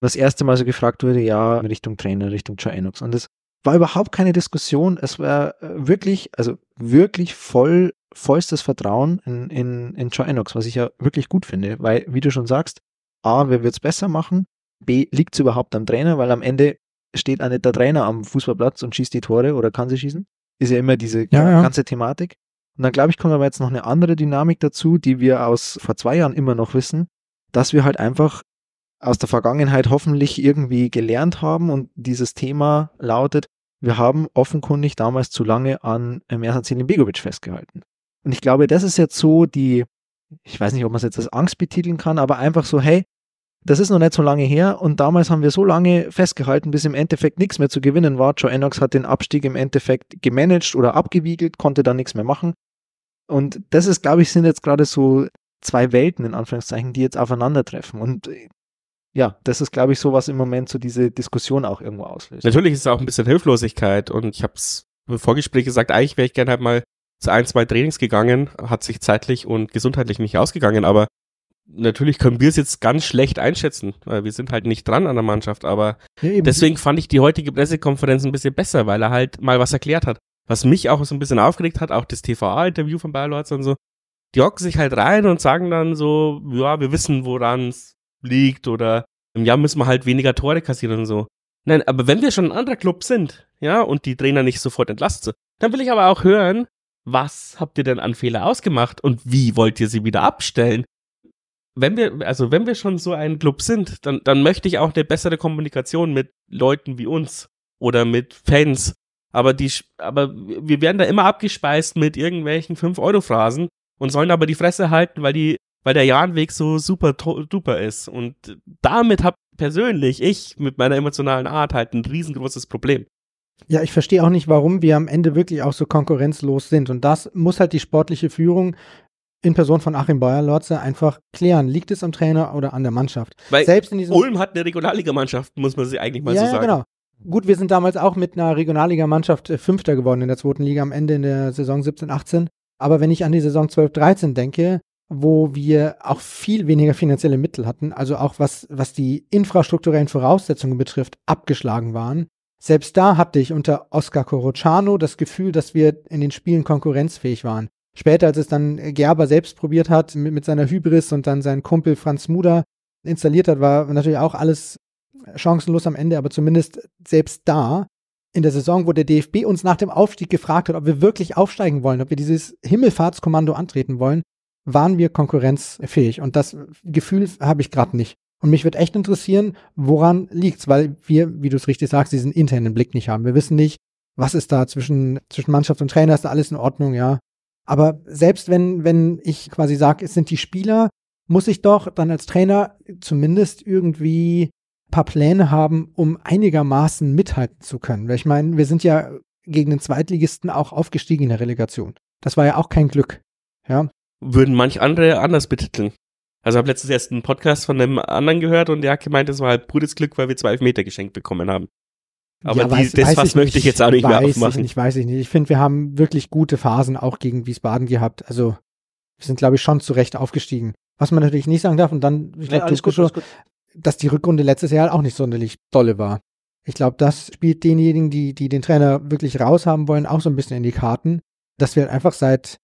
C: das erste Mal so gefragt wurde, ja, Richtung Trainer, Richtung Joe Enox. Und das war überhaupt keine Diskussion. Es war äh, wirklich, also wirklich voll, vollstes Vertrauen in, in, in Joe Enox, was ich ja wirklich gut finde, weil, wie du schon sagst, A, wer wird es besser machen? B, liegt es überhaupt am Trainer? Weil am Ende steht ein netter Trainer am Fußballplatz und schießt die Tore oder kann sie schießen. Ist ja immer diese ja, ja. ganze Thematik. Und dann glaube ich, kommt aber jetzt noch eine andere Dynamik dazu, die wir aus vor zwei Jahren immer noch wissen, dass wir halt einfach aus der Vergangenheit hoffentlich irgendwie gelernt haben. Und dieses Thema lautet, wir haben offenkundig damals zu lange an Mersan Selimbegovic festgehalten. Und ich glaube, das ist jetzt so die, ich weiß nicht, ob man es jetzt als Angst betiteln kann, aber einfach so, hey, das ist noch nicht so lange her und damals haben wir so lange festgehalten, bis im Endeffekt nichts mehr zu gewinnen war. Joe Ennox hat den Abstieg im Endeffekt gemanagt oder abgewiegelt, konnte dann nichts mehr machen. Und das ist, glaube ich, sind jetzt gerade so zwei Welten in Anführungszeichen, die jetzt aufeinandertreffen. Und ja, das ist, glaube ich, so, was im Moment so diese Diskussion auch irgendwo auslöst. Natürlich
A: ist es auch ein bisschen Hilflosigkeit und ich habe es im Vorgespräch gesagt, eigentlich wäre ich gerne halt mal zu ein, zwei Trainings gegangen, hat sich zeitlich und gesundheitlich nicht ausgegangen, aber natürlich können wir es jetzt ganz schlecht einschätzen, weil wir sind halt nicht dran an der Mannschaft, aber ja, deswegen fand ich die heutige Pressekonferenz ein bisschen besser, weil er halt mal was erklärt hat. Was mich auch so ein bisschen aufgeregt hat, auch das TVA-Interview von Bayer und so, die hocken sich halt rein und sagen dann so, ja, wir wissen, woran es liegt oder im Jahr müssen wir halt weniger Tore kassieren und so. Nein, aber wenn wir schon ein anderer Club sind, ja, und die Trainer nicht sofort entlasten, dann will ich aber auch hören, was habt ihr denn an Fehler ausgemacht und wie wollt ihr sie wieder abstellen? Wenn wir, also wenn wir schon so ein Club sind, dann, dann möchte ich auch eine bessere Kommunikation mit Leuten wie uns oder mit Fans. Aber die, aber wir werden da immer abgespeist mit irgendwelchen 5-Euro-Phrasen und sollen aber die Fresse halten, weil die weil der Jahnweg so super duper ist. Und damit habe persönlich ich mit meiner emotionalen Art halt ein riesengroßes Problem.
B: Ja, ich verstehe auch nicht, warum wir am Ende wirklich auch so konkurrenzlos sind. Und das muss halt die sportliche Führung in Person von Achim Bayer-Lorze einfach klären. Liegt es am Trainer oder an der Mannschaft?
A: Weil Selbst in diesem Ulm hat eine Regionalligamannschaft, muss man sie eigentlich mal ja, so sagen. Ja,
B: genau. Gut, wir sind damals auch mit einer Regionalligamannschaft äh, Fünfter geworden in der zweiten Liga am Ende in der Saison 17, 18. Aber wenn ich an die Saison 12, 13 denke, wo wir auch viel weniger finanzielle Mittel hatten, also auch was, was die infrastrukturellen Voraussetzungen betrifft, abgeschlagen waren. Selbst da hatte ich unter Oscar Corrociano das Gefühl, dass wir in den Spielen konkurrenzfähig waren. Später, als es dann Gerber selbst probiert hat, mit, mit seiner Hybris und dann sein Kumpel Franz Muder installiert hat, war natürlich auch alles chancenlos am Ende, aber zumindest selbst da in der Saison, wo der DFB uns nach dem Aufstieg gefragt hat, ob wir wirklich aufsteigen wollen, ob wir dieses Himmelfahrtskommando antreten wollen, waren wir konkurrenzfähig? Und das Gefühl habe ich gerade nicht. Und mich wird echt interessieren, woran liegt's, weil wir, wie du es richtig sagst, diesen internen Blick nicht haben. Wir wissen nicht, was ist da zwischen, zwischen Mannschaft und Trainer, ist da alles in Ordnung, ja. Aber selbst wenn, wenn ich quasi sage, es sind die Spieler, muss ich doch dann als Trainer zumindest irgendwie paar Pläne haben, um einigermaßen mithalten zu können. Weil ich meine, wir sind ja gegen den Zweitligisten auch aufgestiegen in der Relegation. Das war ja auch kein Glück. Ja,
A: würden manch andere anders betiteln. Also habe letztens erst einen Podcast von einem anderen gehört und der hat gemeint, es war halt pures Glück, weil wir zwei Meter geschenkt bekommen haben. Aber ja, weiß, das weiß was ich möchte ich jetzt auch nicht weiß mehr aufmachen. Ich nicht,
B: weiß ich nicht. Ich finde, wir haben wirklich gute Phasen auch gegen Wiesbaden gehabt. Also wir sind, glaube ich, schon zurecht aufgestiegen. Was man natürlich nicht sagen darf, und dann, ich glaube, nee, glaub, dass die Rückrunde letztes Jahr auch nicht sonderlich dolle war. Ich glaube, das spielt denjenigen, die, die den Trainer wirklich raushaben wollen, auch so ein bisschen in die Karten, dass wir halt einfach seit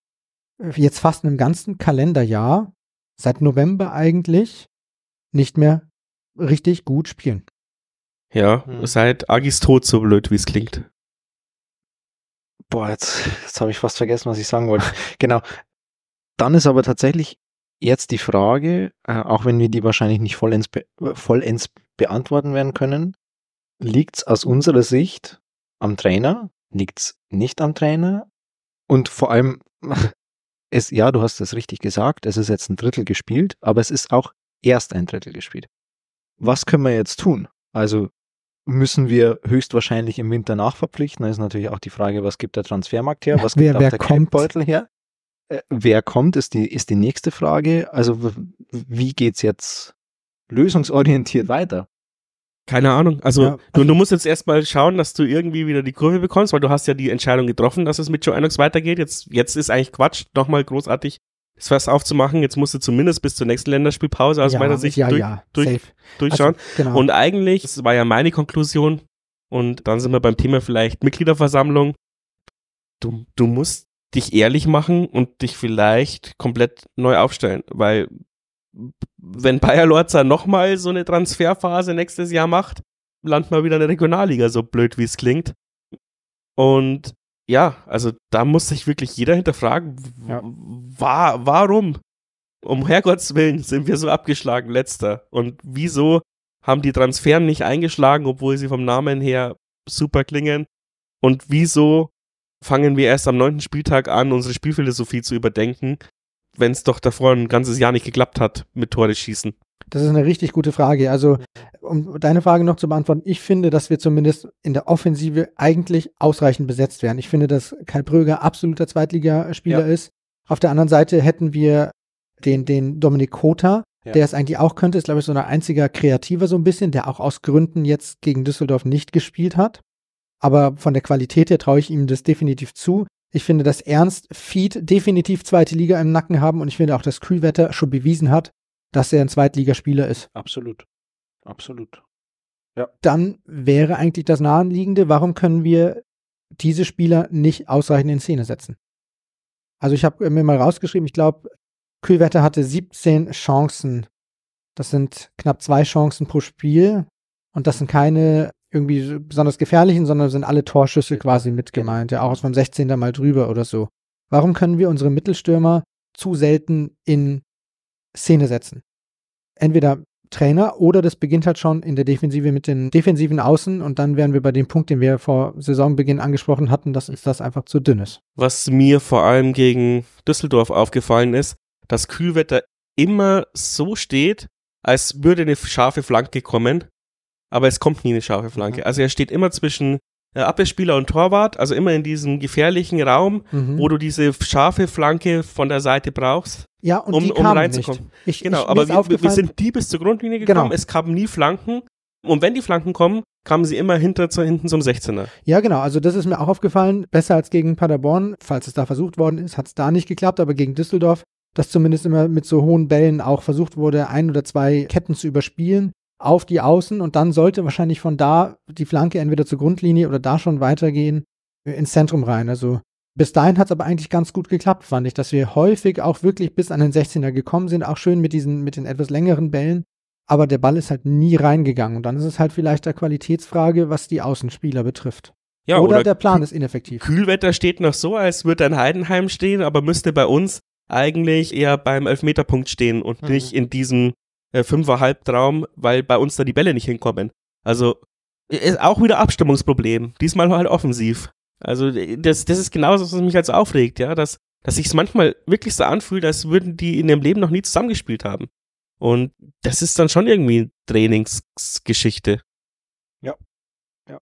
B: jetzt fast einem ganzen Kalenderjahr, seit November eigentlich, nicht mehr richtig gut spielen.
A: Ja, hm. seit Agis Tod, so blöd wie es klingt.
C: Boah, jetzt, jetzt habe ich fast vergessen, was ich sagen wollte. genau. Dann ist aber tatsächlich jetzt die Frage, äh, auch wenn wir die wahrscheinlich nicht vollends, be vollends beantworten werden können, liegt es aus unserer Sicht am Trainer, liegt es nicht am Trainer? Und vor allem, es, ja, du hast es richtig gesagt, es ist jetzt ein Drittel gespielt, aber es ist auch erst ein Drittel gespielt. Was können wir jetzt tun? Also müssen wir höchstwahrscheinlich im Winter nachverpflichten. Da ist natürlich auch die Frage, was gibt der Transfermarkt her? Was wer, gibt wer der kommt? Geldbeutel her? Äh, wer kommt, ist die, ist die nächste Frage. Also wie geht es jetzt
A: lösungsorientiert weiter? Keine Ahnung. Also ja. du, du, musst jetzt erstmal schauen, dass du irgendwie wieder die Kurve bekommst, weil du hast ja die Entscheidung getroffen, dass es mit Joe Enox weitergeht. Jetzt, jetzt ist eigentlich Quatsch, nochmal großartig das Fass aufzumachen. Jetzt musst du zumindest bis zur nächsten Länderspielpause aus ja, meiner Sicht ja, durch, durch, durchschauen. Also, genau. Und eigentlich, das war ja meine Konklusion, und dann sind wir beim Thema vielleicht Mitgliederversammlung. Du, du musst dich ehrlich machen und dich vielleicht komplett neu aufstellen, weil wenn Bayer Lorza nochmal so eine Transferphase nächstes Jahr macht, landet mal wieder in der Regionalliga, so blöd wie es klingt. Und ja, also da muss sich wirklich jeder hinterfragen, ja. war, warum? Um Herrgotts Willen sind wir so abgeschlagen, letzter. Und wieso haben die Transferen nicht eingeschlagen, obwohl sie vom Namen her super klingen? Und wieso fangen wir erst am neunten Spieltag an, unsere Spielphilosophie zu überdenken, wenn es doch davor ein ganzes Jahr nicht geklappt hat mit Tore schießen? Das ist
B: eine richtig gute Frage. Also, um deine Frage noch zu beantworten, ich finde, dass wir zumindest in der Offensive eigentlich ausreichend besetzt werden. Ich finde, dass Kai Bröger absoluter Zweitligaspieler ja. ist. Auf der anderen Seite hätten wir den, den Dominik Kota, ja. der es eigentlich auch könnte, ist, glaube ich, so ein einziger Kreativer so ein bisschen, der auch aus Gründen jetzt gegen Düsseldorf nicht gespielt hat. Aber von der Qualität her traue ich ihm das definitiv zu. Ich finde, dass Ernst Feed definitiv zweite Liga im Nacken haben und ich finde auch, dass Kühlwetter schon bewiesen hat, dass er ein Zweitligaspieler
C: ist. Absolut. Absolut.
B: Ja. Dann wäre eigentlich das Nahenliegende, warum können wir diese Spieler nicht ausreichend in Szene setzen? Also ich habe mir mal rausgeschrieben, ich glaube, Kühlwetter hatte 17 Chancen. Das sind knapp zwei Chancen pro Spiel und das sind keine irgendwie besonders gefährlichen, sondern sind alle Torschüsse quasi mitgemeint, ja auch aus vom 16. Mal drüber oder so. Warum können wir unsere Mittelstürmer zu selten in Szene setzen? Entweder Trainer oder das beginnt halt schon in der Defensive mit den defensiven Außen und dann wären wir bei dem Punkt, den wir vor Saisonbeginn angesprochen hatten, dass uns das einfach zu dünn ist.
A: Was mir vor allem gegen Düsseldorf aufgefallen ist, dass Kühlwetter immer so steht, als würde eine scharfe Flanke kommen aber es kommt nie eine scharfe Flanke. Mhm. Also er steht immer zwischen äh, Abwehrspieler und Torwart, also immer in diesem gefährlichen Raum, mhm. wo du diese scharfe Flanke von der Seite brauchst, ja, und um, die um reinzukommen. Ich, genau, ich, aber wir, wir, sind die bis zur Grundlinie genau. gekommen, genau. es kamen nie Flanken. Und wenn die Flanken kommen, kamen sie immer hinter zu, hinten zum 16er.
B: Ja, genau. Also das ist mir auch aufgefallen. Besser als gegen Paderborn, falls es da versucht worden ist, hat es da nicht geklappt, aber gegen Düsseldorf, dass zumindest immer mit so hohen Bällen auch versucht wurde, ein oder zwei Ketten zu überspielen auf die Außen und dann sollte wahrscheinlich von da die Flanke entweder zur Grundlinie oder da schon weitergehen äh, ins Zentrum rein. Also bis dahin hat es aber eigentlich ganz gut geklappt, fand ich, dass wir häufig auch wirklich bis an den 16er gekommen sind, auch schön mit diesen, mit den etwas längeren Bällen, aber der Ball ist halt nie reingegangen und dann ist es halt vielleicht eine Qualitätsfrage, was die Außenspieler betrifft. Ja, oder, oder der Plan ist ineffektiv.
A: Kühlwetter steht noch so, als würde ein Heidenheim stehen, aber müsste bei uns eigentlich eher beim Elfmeterpunkt stehen und mhm. nicht in diesem äh, Fünfer Halbtraum, weil bei uns da die Bälle nicht hinkommen. Also ist auch wieder Abstimmungsproblem, diesmal halt offensiv. Also das, das ist genauso, was mich als halt aufregt, ja, dass, dass ich es manchmal wirklich so anfühlt, als würden die in ihrem Leben noch nie zusammengespielt haben. Und das ist dann schon irgendwie Trainingsgeschichte.
B: Ja. ja.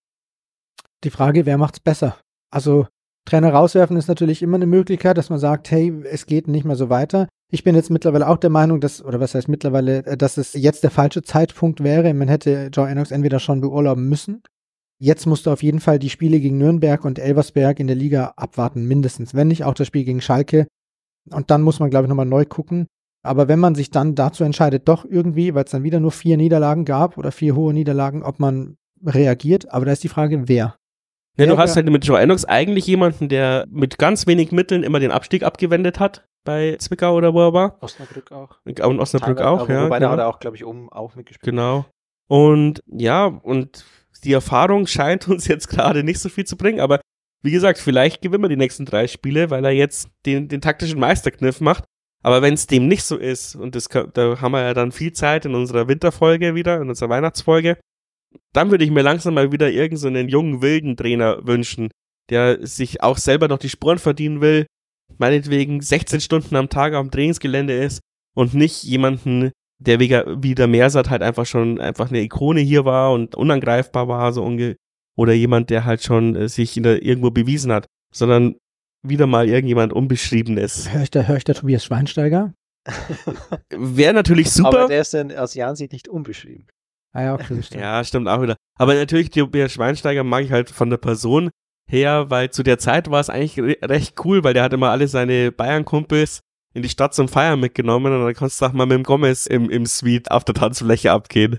B: Die Frage, wer macht's besser? Also Trainer rauswerfen ist natürlich immer eine Möglichkeit, dass man sagt, hey, es geht nicht mehr so weiter. Ich bin jetzt mittlerweile auch der Meinung, dass, oder was heißt mittlerweile, äh, dass es jetzt der falsche Zeitpunkt wäre. Man hätte Joe Ennox entweder schon beurlauben müssen. Jetzt musst du auf jeden Fall die Spiele gegen Nürnberg und Elversberg in der Liga abwarten, mindestens. Wenn nicht auch das Spiel gegen Schalke. Und dann muss man, glaube ich, nochmal neu gucken. Aber wenn man sich dann dazu entscheidet, doch irgendwie, weil es dann wieder nur vier Niederlagen gab oder vier hohe Niederlagen, ob man reagiert. Aber da ist die Frage, wer?
A: Ja, du ja, hast ja. halt mit Joe Ennox eigentlich jemanden, der mit ganz wenig Mitteln immer den Abstieg abgewendet hat bei Zwickau oder wo er war. Osnabrück auch. Und Osnabrück Teilweise, auch, ja. Wobei genau. da hat genau. er auch, glaube ich, oben auch mitgespielt. Genau. Und ja, und die Erfahrung scheint uns jetzt gerade nicht so viel zu bringen, aber wie gesagt, vielleicht gewinnen wir die nächsten drei Spiele, weil er jetzt den, den taktischen Meisterkniff macht. Aber wenn es dem nicht so ist, und das, da haben wir ja dann viel Zeit in unserer Winterfolge wieder, in unserer Weihnachtsfolge, dann würde ich mir langsam mal wieder irgendeinen so jungen, wilden Trainer wünschen, der sich auch selber noch die Spuren verdienen will, meinetwegen 16 Stunden am Tag am Trainingsgelände ist und nicht jemanden, der wie der Mersat halt einfach schon einfach eine Ikone hier war und unangreifbar war, so unge oder jemand, der halt schon äh, sich der, irgendwo bewiesen hat, sondern wieder mal irgendjemand Unbeschriebenes.
C: Hör ich
B: da, hör ich da Tobias Schweinsteiger?
A: Wäre natürlich super. Aber
C: der ist denn aus Jahren sieht nicht unbeschrieben.
A: Ah ja, okay, stimmt. ja, stimmt auch wieder. Aber natürlich, Tobias Schweinsteiger mag ich halt von der Person her, weil zu der Zeit war es eigentlich re recht cool, weil der hat immer alle seine Bayern-Kumpels in die Stadt zum Feiern mitgenommen und dann kannst du auch mal mit dem Gomez im, im Suite auf der Tanzfläche abgehen.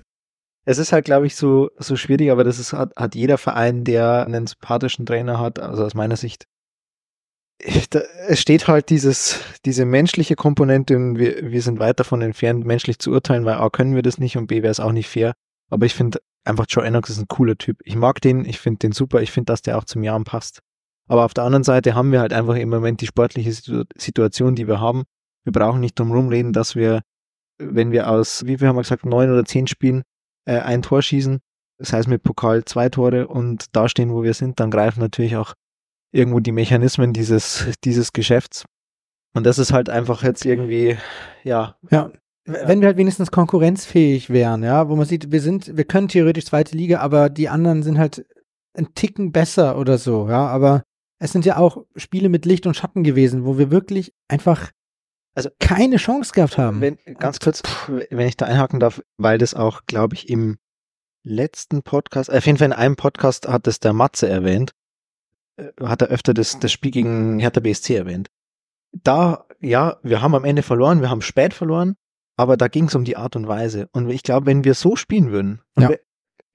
C: Es ist halt, glaube ich, so, so schwierig, aber das ist, hat, hat jeder Verein, der einen sympathischen Trainer hat, also aus meiner Sicht, es steht halt dieses, diese menschliche Komponente, und wir, wir sind weit davon entfernt, menschlich zu urteilen, weil A, können wir das nicht und B, wäre es auch nicht fair. Aber ich finde einfach, Joe Enox ist ein cooler Typ. Ich mag den, ich finde den super, ich finde, dass der auch zum Jahren passt. Aber auf der anderen Seite haben wir halt einfach im Moment die sportliche Situ Situation, die wir haben. Wir brauchen nicht drum rumreden, dass wir, wenn wir aus, wie viel haben wir gesagt, neun oder zehn Spielen äh, ein Tor schießen, das heißt mit Pokal zwei Tore und da stehen, wo wir sind, dann greifen natürlich auch irgendwo die Mechanismen dieses, dieses Geschäfts. Und das ist halt einfach jetzt irgendwie, ja. Ja. Wenn wir halt wenigstens konkurrenzfähig
B: wären, ja, wo man sieht, wir sind, wir können theoretisch zweite Liga, aber die anderen sind halt ein Ticken besser oder so, ja, aber es sind ja auch Spiele mit Licht und Schatten gewesen, wo wir wirklich
C: einfach also keine Chance gehabt haben. Wenn, ganz kurz, wenn ich da einhaken darf, weil das auch, glaube ich, im letzten Podcast, auf jeden Fall in einem Podcast hat es der Matze erwähnt, äh, hat er öfter das, das Spiel gegen Hertha BSC erwähnt. Da, ja, wir haben am Ende verloren, wir haben spät verloren, aber da ging es um die Art und Weise. Und ich glaube, wenn wir so spielen würden, ja. wir,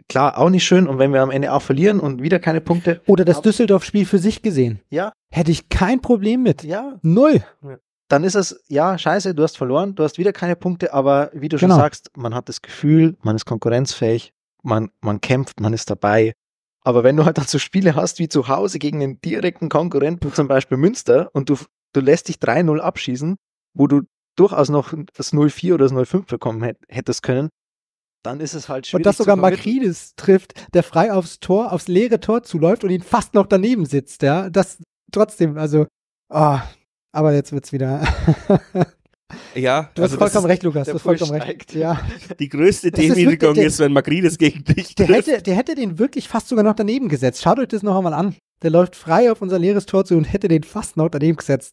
C: klar, auch nicht schön, und wenn wir am Ende auch verlieren und wieder keine Punkte. Oder das Düsseldorf-Spiel für sich gesehen. Ja. Hätte ich
B: kein Problem mit. Ja. Null.
C: dann ist es, ja, scheiße, du hast verloren, du hast wieder keine Punkte, aber wie du schon genau. sagst, man hat das Gefühl, man ist konkurrenzfähig, man, man kämpft, man ist dabei. Aber wenn du halt dann so Spiele hast wie zu Hause gegen den direkten Konkurrenten, zum Beispiel Münster, und du, du lässt dich 3-0 abschießen, wo du durchaus noch das 0-4 oder das 0-5 bekommen hättest können, dann ist es halt schwierig. Und dass sogar Makridis trifft, der frei aufs Tor, aufs leere Tor zuläuft
B: und ihn fast noch daneben sitzt, ja. Das trotzdem, also, oh, aber jetzt wird's wieder.
A: Ja, du hast also vollkommen recht, Lukas. Du hast vollkommen steigt. recht. Ja. Die größte Demütigung ist, ist, wenn Magrides gegen dich der Hätte,
B: der hätte den wirklich fast sogar noch daneben gesetzt. Schaut euch das noch einmal an. Der läuft frei auf unser leeres Tor zu und hätte den fast noch daneben gesetzt.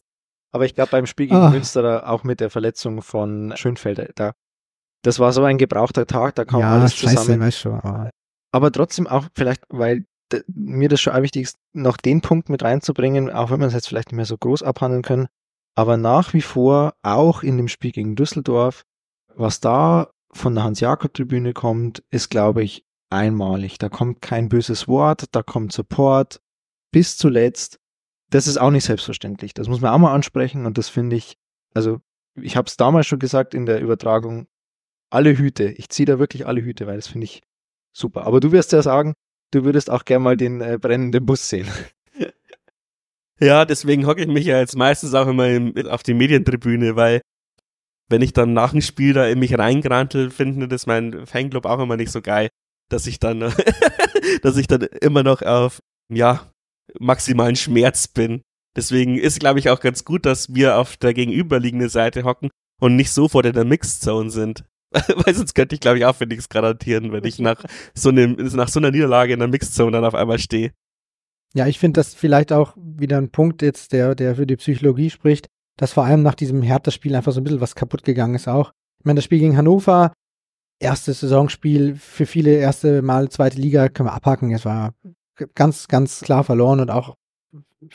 C: Aber ich glaube, beim Spiel gegen ah. Münster, auch mit der Verletzung von Schönfelder, äh, da, das war so ein gebrauchter Tag, da kam ja, alles zusammen. Scheiße, schon, aber. aber trotzdem auch vielleicht, weil mir das schon wichtig ist, noch den Punkt mit reinzubringen, auch wenn wir es jetzt vielleicht nicht mehr so groß abhandeln können. Aber nach wie vor, auch in dem Spiel gegen Düsseldorf, was da von der Hans-Jakob-Tribüne kommt, ist, glaube ich, einmalig. Da kommt kein böses Wort, da kommt Support. Bis zuletzt, das ist auch nicht selbstverständlich. Das muss man auch mal ansprechen und das finde ich, also ich habe es damals schon gesagt in der Übertragung, alle Hüte. Ich ziehe da wirklich alle Hüte, weil das finde ich super. Aber du wirst ja sagen, du würdest auch gerne mal den äh, brennenden
A: Bus sehen. Ja, deswegen hocke ich mich ja jetzt meistens auch immer im, auf die Medientribüne, weil wenn ich dann nach dem Spiel da in mich reingerantel, finde das mein Fanclub auch immer nicht so geil, dass ich dann, dass ich dann immer noch auf, ja, maximalen Schmerz bin. Deswegen ist, glaube ich, auch ganz gut, dass wir auf der gegenüberliegenden Seite hocken und nicht sofort in der Mixed Zone sind. Weil sonst könnte ich, glaube ich, auch für nichts garantieren, wenn ich nach so, einem, nach so einer Niederlage in der Mixed Zone dann auf einmal stehe.
B: Ja, ich finde das vielleicht auch wieder ein Punkt jetzt, der, der für die Psychologie spricht, dass vor allem nach diesem Hertha-Spiel einfach so ein bisschen was kaputt gegangen ist auch. Ich meine, das Spiel gegen Hannover, erstes Saisonspiel, für viele erste Mal zweite Liga, können wir abhaken. Es war ganz, ganz klar verloren und auch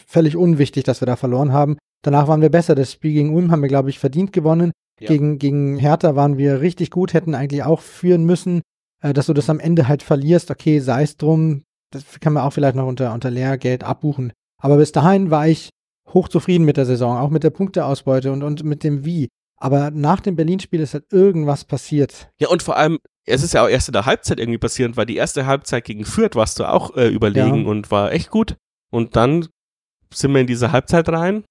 B: völlig unwichtig, dass wir da verloren haben. Danach waren wir besser. Das Spiel gegen Ulm haben wir, glaube ich, verdient gewonnen. Ja. Gegen, gegen Hertha waren wir richtig gut, hätten eigentlich auch führen müssen. Äh, dass du das am Ende halt verlierst, okay, sei es drum, das kann man auch vielleicht noch unter, unter Lehrgeld abbuchen. Aber bis dahin war ich hochzufrieden mit der Saison, auch mit der Punkteausbeute und, und mit dem Wie. Aber nach dem Berlin-Spiel ist halt irgendwas passiert.
A: Ja, und vor allem, es ist ja auch erst in der Halbzeit irgendwie passiert, weil die erste Halbzeit gegen Fürth warst du auch äh, überlegen ja. und war echt gut. Und dann sind wir in diese Halbzeit rein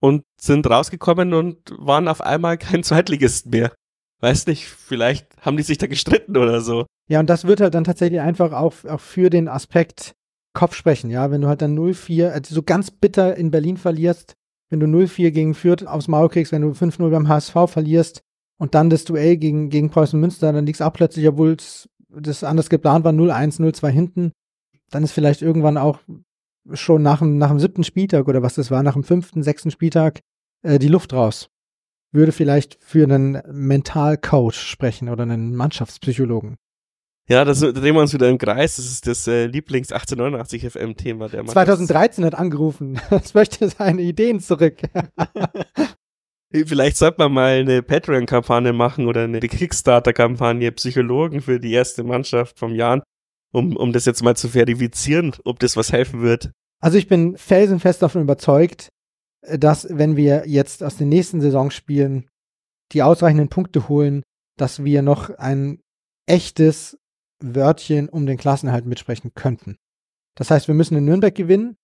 A: und sind rausgekommen und waren auf einmal kein Zweitligist mehr weiß nicht, vielleicht haben die sich da gestritten oder so.
B: Ja, und das wird halt dann tatsächlich einfach auch, auch für den Aspekt Kopf sprechen, ja. Wenn du halt dann 0-4, also so ganz bitter in Berlin verlierst, wenn du 0-4 gegen Fürth aufs Maul kriegst, wenn du 5-0 beim HSV verlierst und dann das Duell gegen, gegen Preußen Münster, dann liegst du auch plötzlich, obwohl das anders geplant war, 0-1, 0-2 hinten, dann ist vielleicht irgendwann auch schon nach dem, nach dem siebten Spieltag oder was das war, nach dem fünften, sechsten Spieltag äh, die Luft raus würde vielleicht für einen Mentalcoach sprechen oder einen Mannschaftspsychologen.
A: Ja, das drehen wir uns wieder im Kreis. Das ist das äh, Lieblings 1889 FM Thema der Mannschaft. 2013
B: hat angerufen. Es möchte seine Ideen zurück.
A: Vielleicht sollte man mal eine Patreon-Kampagne machen oder eine Kickstarter-Kampagne Psychologen für die erste Mannschaft vom Jahr, um, um das jetzt mal zu verifizieren, ob das was helfen wird.
B: Also ich bin felsenfest davon überzeugt, dass wenn wir jetzt aus den nächsten Saisonspielen die ausreichenden Punkte holen, dass wir noch ein echtes Wörtchen um den Klassenhalt mitsprechen könnten. Das heißt, wir müssen in Nürnberg gewinnen.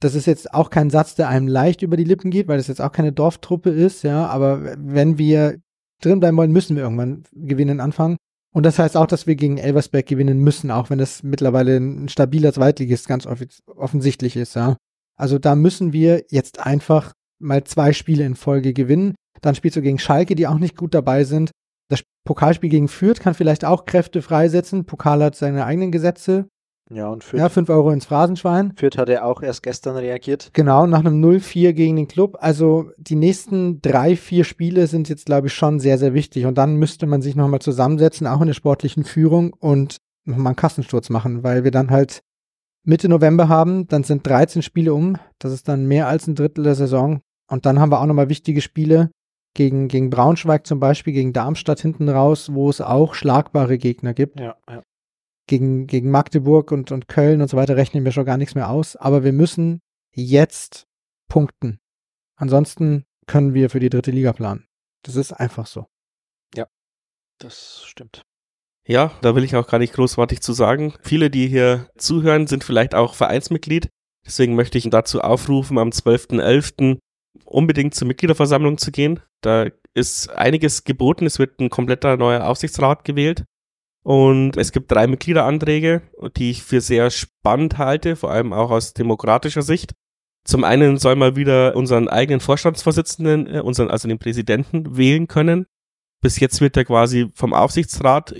B: Das ist jetzt auch kein Satz, der einem leicht über die Lippen geht, weil das jetzt auch keine Dorftruppe ist, ja, aber wenn wir drin bleiben wollen, müssen wir irgendwann gewinnen anfangen. Und das heißt auch, dass wir gegen Elversberg gewinnen müssen, auch wenn das mittlerweile ein stabiler Zweitligist ganz offensichtlich ist, ja. Also da müssen wir jetzt einfach mal zwei Spiele in Folge gewinnen. Dann spielst du gegen Schalke, die auch nicht gut dabei sind. Das Pokalspiel gegen Fürth kann vielleicht auch Kräfte freisetzen. Pokal hat seine eigenen Gesetze. Ja, und Fürth. Ja, 5 Euro ins Phrasenschwein.
C: Fürth hat er auch erst gestern reagiert.
B: Genau, nach einem 0-4 gegen den Club. Also die nächsten drei, vier Spiele sind jetzt, glaube ich, schon sehr, sehr wichtig. Und dann müsste man sich nochmal zusammensetzen, auch in der sportlichen Führung und nochmal einen Kassensturz machen, weil wir dann halt Mitte November haben, dann sind 13 Spiele um. Das ist dann mehr als ein Drittel der Saison. Und dann haben wir auch nochmal wichtige Spiele gegen, gegen Braunschweig zum Beispiel, gegen Darmstadt hinten raus, wo es auch schlagbare Gegner gibt. Ja, ja. Gegen, gegen Magdeburg und, und Köln und so weiter rechnen wir schon gar nichts mehr aus. Aber wir müssen jetzt punkten. Ansonsten können wir für die dritte Liga planen. Das ist einfach so. Ja, das stimmt.
A: Ja, da will ich auch gar nicht großartig zu sagen. Viele, die hier zuhören, sind vielleicht auch Vereinsmitglied. Deswegen möchte ich dazu aufrufen, am 12.11. unbedingt zur Mitgliederversammlung zu gehen. Da ist einiges geboten. Es wird ein kompletter neuer Aufsichtsrat gewählt. Und es gibt drei Mitgliederanträge, die ich für sehr spannend halte, vor allem auch aus demokratischer Sicht. Zum einen soll man wieder unseren eigenen Vorstandsvorsitzenden, äh, unseren, also den Präsidenten, wählen können bis jetzt wird er quasi vom Aufsichtsrat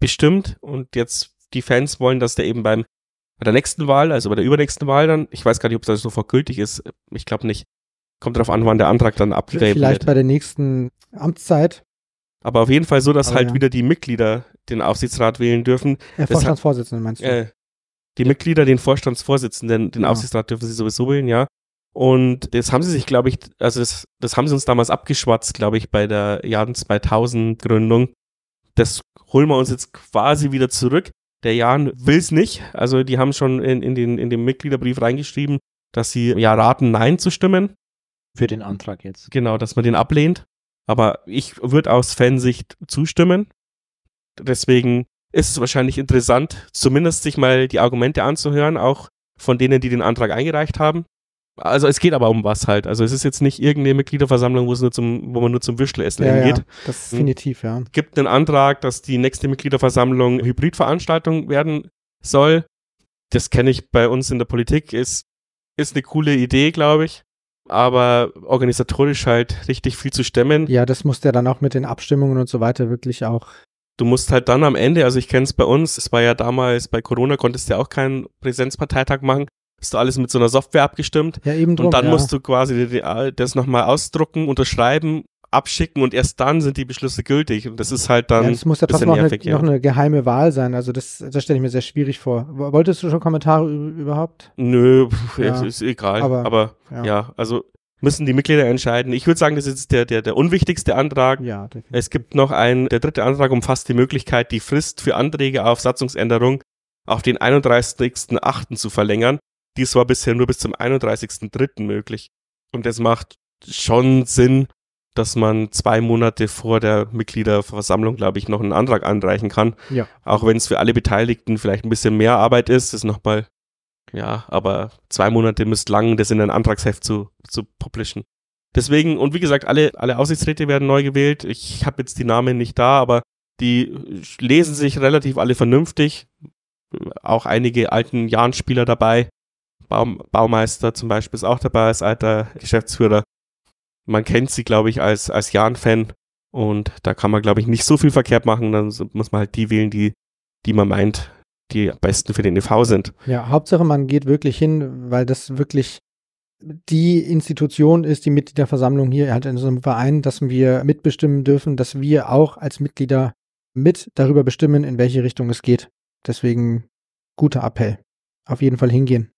A: bestimmt und jetzt die Fans wollen, dass der eben beim bei der nächsten Wahl, also bei der übernächsten Wahl dann, ich weiß gar nicht, ob das sofort gültig ist, ich glaube nicht. Kommt darauf an, wann der Antrag dann abgegeben wird. Vielleicht
B: bei der nächsten Amtszeit.
A: Aber auf jeden Fall so, dass Aber halt ja. wieder die Mitglieder den Aufsichtsrat wählen dürfen. Ja, Vorstandsvorsitzenden meinst du? Äh, die Mitglieder den Vorstandsvorsitzenden, den ja. Genau. Aufsichtsrat dürfen sie sowieso wählen, ja. Und das haben sie sich, glaube ich, also das, das haben sie uns damals abgeschwatzt, glaube ich, bei der Jan 2000 Gründung. Das holen wir uns jetzt quasi wieder zurück. Der Jan will es nicht. Also die haben schon in, in, den, in den Mitgliederbrief reingeschrieben, dass sie ja raten, Nein zu stimmen. Für den Antrag jetzt. Genau, dass man den ablehnt. Aber ich würde aus Fansicht zustimmen. Deswegen ist es wahrscheinlich interessant, zumindest sich mal die Argumente anzuhören, auch von denen, die den Antrag eingereicht haben also es geht aber um was halt. Also es ist jetzt nicht irgendeine Mitgliederversammlung, wo, zum, wo man nur zum Würstelessen ja, hingeht. Ja, das hm. definitiv, ja. Gibt einen Antrag, dass die nächste Mitgliederversammlung Hybridveranstaltung werden soll. Das kenne ich bei uns in der Politik. Ist, ist eine coole Idee, glaube ich. Aber organisatorisch halt richtig viel zu stemmen.
B: Ja, das muss ja dann auch mit den Abstimmungen und so weiter wirklich auch
A: du musst halt dann am Ende, also ich kenne es bei uns, es war ja damals bei Corona, konntest du ja auch keinen Präsenzparteitag machen ist alles mit so einer Software abgestimmt. Ja, eben drum, Und dann ja. musst du quasi das nochmal ausdrucken, unterschreiben, abschicken und erst dann sind die Beschlüsse gültig. Und das ist halt dann. Ja, das muss ja trotzdem noch, nervig, eine, ja. noch
B: eine geheime Wahl sein. Also das, das stelle ich mir sehr schwierig vor. Wolltest du schon Kommentare überhaupt?
A: Nö, ja. ist, egal. Aber, Aber ja. ja, also müssen die Mitglieder entscheiden. Ich würde sagen, das ist der, der, der unwichtigste Antrag. Ja, definitiv. es gibt noch einen, der dritte Antrag umfasst die Möglichkeit, die Frist für Anträge auf Satzungsänderung auf den 31.08. zu verlängern. Dies war bisher nur bis zum 31.03. möglich. Und es macht schon Sinn, dass man zwei Monate vor der Mitgliederversammlung, glaube ich, noch einen Antrag anreichen kann. Ja. Auch wenn es für alle Beteiligten vielleicht ein bisschen mehr Arbeit ist, ist nochmal, ja, aber zwei Monate müsst lang, das in ein Antragsheft zu, zu publishen. Deswegen, und wie gesagt, alle, alle Aussichtsräte werden neu gewählt. Ich habe jetzt die Namen nicht da, aber die lesen sich relativ alle vernünftig. Auch einige alten Jahnspieler dabei. Baum, Baumeister zum Beispiel ist auch dabei als alter Geschäftsführer. Man kennt sie, glaube ich, als, als Jan-Fan und da kann man, glaube ich, nicht so viel verkehrt machen. Dann muss man halt die wählen, die, die man meint, die am besten für den EV sind.
B: Ja, Hauptsache, man geht wirklich hin, weil das wirklich die Institution ist, die Mitgliederversammlung hier hat in unserem Verein, dass wir mitbestimmen dürfen, dass wir auch als Mitglieder mit darüber bestimmen, in welche Richtung es geht. Deswegen guter Appell. Auf jeden Fall hingehen.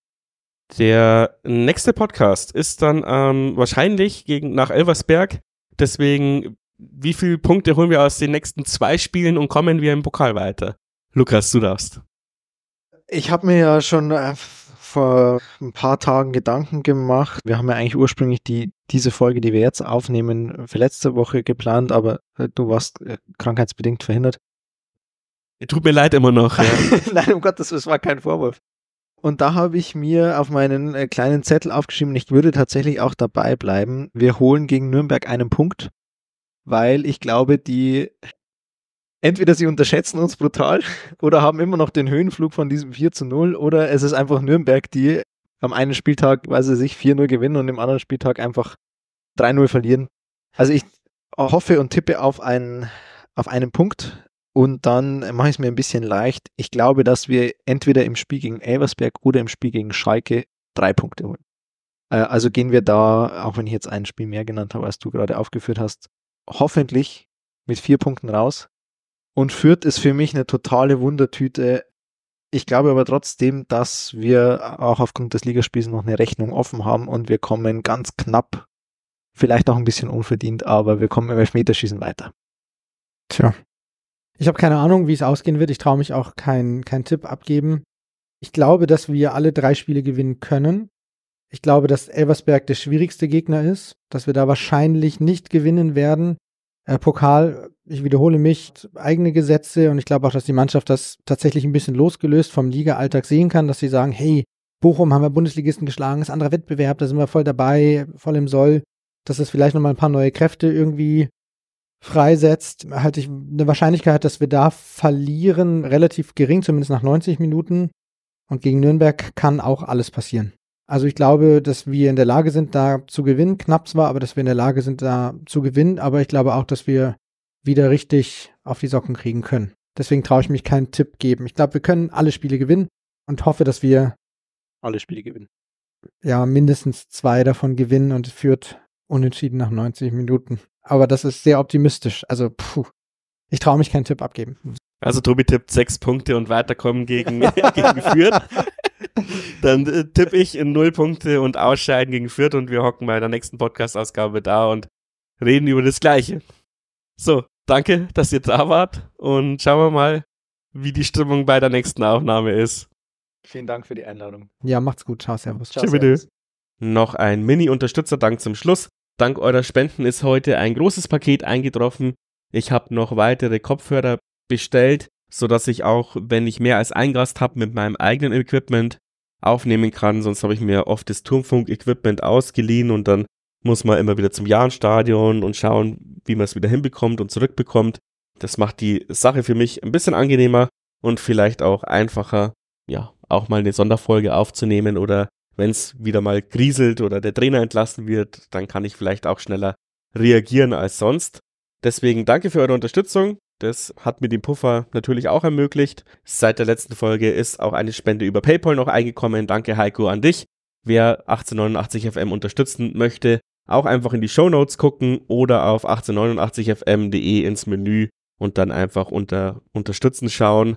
A: Der nächste Podcast ist dann ähm, wahrscheinlich gegen, nach Elversberg. Deswegen, wie viele Punkte holen wir aus den nächsten zwei Spielen und kommen wir im Pokal weiter? Lukas, du darfst.
C: Ich habe mir ja schon äh, vor ein paar Tagen Gedanken gemacht. Wir haben ja eigentlich ursprünglich die, diese Folge, die wir jetzt aufnehmen, für letzte Woche geplant, aber äh, du warst äh, krankheitsbedingt verhindert.
A: Tut mir leid immer noch. Ja. Nein, um Gottes Willen, es war kein Vorwurf.
C: Und da habe ich mir auf meinen äh, kleinen Zettel aufgeschrieben, ich würde tatsächlich auch dabei bleiben. Wir holen gegen Nürnberg einen Punkt, weil ich glaube, die entweder sie unterschätzen uns brutal oder haben immer noch den Höhenflug von diesem 4 zu 0 oder es ist einfach Nürnberg, die am einen Spieltag, weiß ich, sich 4-0 gewinnen und im anderen Spieltag einfach 3-0 verlieren. Also ich hoffe und tippe auf einen, auf einen Punkt und dann mache ich es mir ein bisschen leicht. Ich glaube, dass wir entweder im Spiel gegen Elversberg oder im Spiel gegen Schalke drei Punkte holen. Äh, also gehen wir da, auch wenn ich jetzt ein Spiel mehr genannt habe, als du gerade aufgeführt hast, hoffentlich mit vier Punkten raus. Und Fürth ist für mich eine totale Wundertüte. Ich glaube aber trotzdem, dass wir auch aufgrund des Ligaspiels noch eine Rechnung offen haben und wir kommen ganz knapp, vielleicht auch ein bisschen unverdient, aber wir kommen im Elfmeterschießen weiter. Tja, ich habe keine Ahnung, wie es
B: ausgehen wird. Ich traue mich auch keinen kein Tipp abgeben. Ich glaube, dass wir alle drei Spiele gewinnen können. Ich glaube, dass Elversberg der schwierigste Gegner ist, dass wir da wahrscheinlich nicht gewinnen werden. Äh, Pokal, ich wiederhole mich, eigene Gesetze und ich glaube auch, dass die Mannschaft das tatsächlich ein bisschen losgelöst vom Liga-Alltag sehen kann, dass sie sagen, hey, Bochum haben wir Bundesligisten geschlagen, ist anderer Wettbewerb, da sind wir voll dabei, voll im Soll, dass es vielleicht nochmal ein paar neue Kräfte irgendwie freisetzt, halte ich eine Wahrscheinlichkeit, dass wir da verlieren, relativ gering, zumindest nach 90 Minuten. Und gegen Nürnberg kann auch alles passieren. Also ich glaube, dass wir in der Lage sind, da zu gewinnen. Knapp zwar, aber dass wir in der Lage sind, da zu gewinnen. Aber ich glaube auch, dass wir wieder richtig auf die Socken kriegen können. Deswegen traue ich mich keinen Tipp geben. Ich glaube, wir können alle Spiele gewinnen und hoffe, dass wir
C: alle Spiele gewinnen.
B: Ja, mindestens zwei davon gewinnen und es führt unentschieden nach 90 Minuten. Aber das ist sehr optimistisch. Also, puh, ich traue mich keinen Tipp abgeben.
A: Also Tobi tippt sechs Punkte und weiterkommen gegen, gegen Fürth. Dann äh, tippe ich in null Punkte und ausscheiden gegen Fürth und wir hocken bei der nächsten Podcast-Ausgabe da und reden über das Gleiche. So, danke, dass ihr da wart und schauen wir mal, wie die Stimmung bei der nächsten Aufnahme ist.
C: Vielen Dank für die Einladung.
A: Ja, macht's gut.
B: Ciao, Servus. Ciao, servus.
A: Noch ein mini unterstützer dank zum Schluss. Dank eurer Spenden ist heute ein großes Paket eingetroffen. Ich habe noch weitere Kopfhörer bestellt, sodass ich auch, wenn ich mehr als einen Gast habe, mit meinem eigenen Equipment aufnehmen kann. Sonst habe ich mir oft das Turmfunk-Equipment ausgeliehen und dann muss man immer wieder zum Jahrenstadion und schauen, wie man es wieder hinbekommt und zurückbekommt. Das macht die Sache für mich ein bisschen angenehmer und vielleicht auch einfacher, ja, auch mal eine Sonderfolge aufzunehmen oder wenn es wieder mal kriselt oder der Trainer entlassen wird, dann kann ich vielleicht auch schneller reagieren als sonst. Deswegen danke für eure Unterstützung. Das hat mir den Puffer natürlich auch ermöglicht. Seit der letzten Folge ist auch eine Spende über PayPal noch eingekommen. Danke Heiko an dich. Wer 1889 FM unterstützen möchte, auch einfach in die Show Notes gucken oder auf 1889fm.de e ins Menü und dann einfach unter Unterstützen schauen.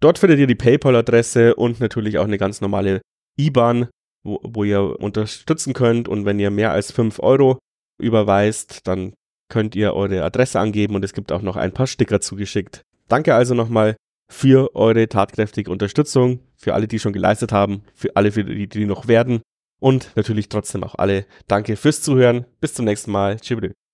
A: Dort findet ihr die PayPal-Adresse und natürlich auch eine ganz normale IBAN, wo, wo ihr unterstützen könnt. Und wenn ihr mehr als 5 Euro überweist, dann könnt ihr eure Adresse angeben und es gibt auch noch ein paar Sticker zugeschickt. Danke also nochmal für eure tatkräftige Unterstützung, für alle, die schon geleistet haben, für alle, für die, die noch werden und natürlich trotzdem auch alle. Danke fürs Zuhören. Bis zum nächsten Mal. Tschüss.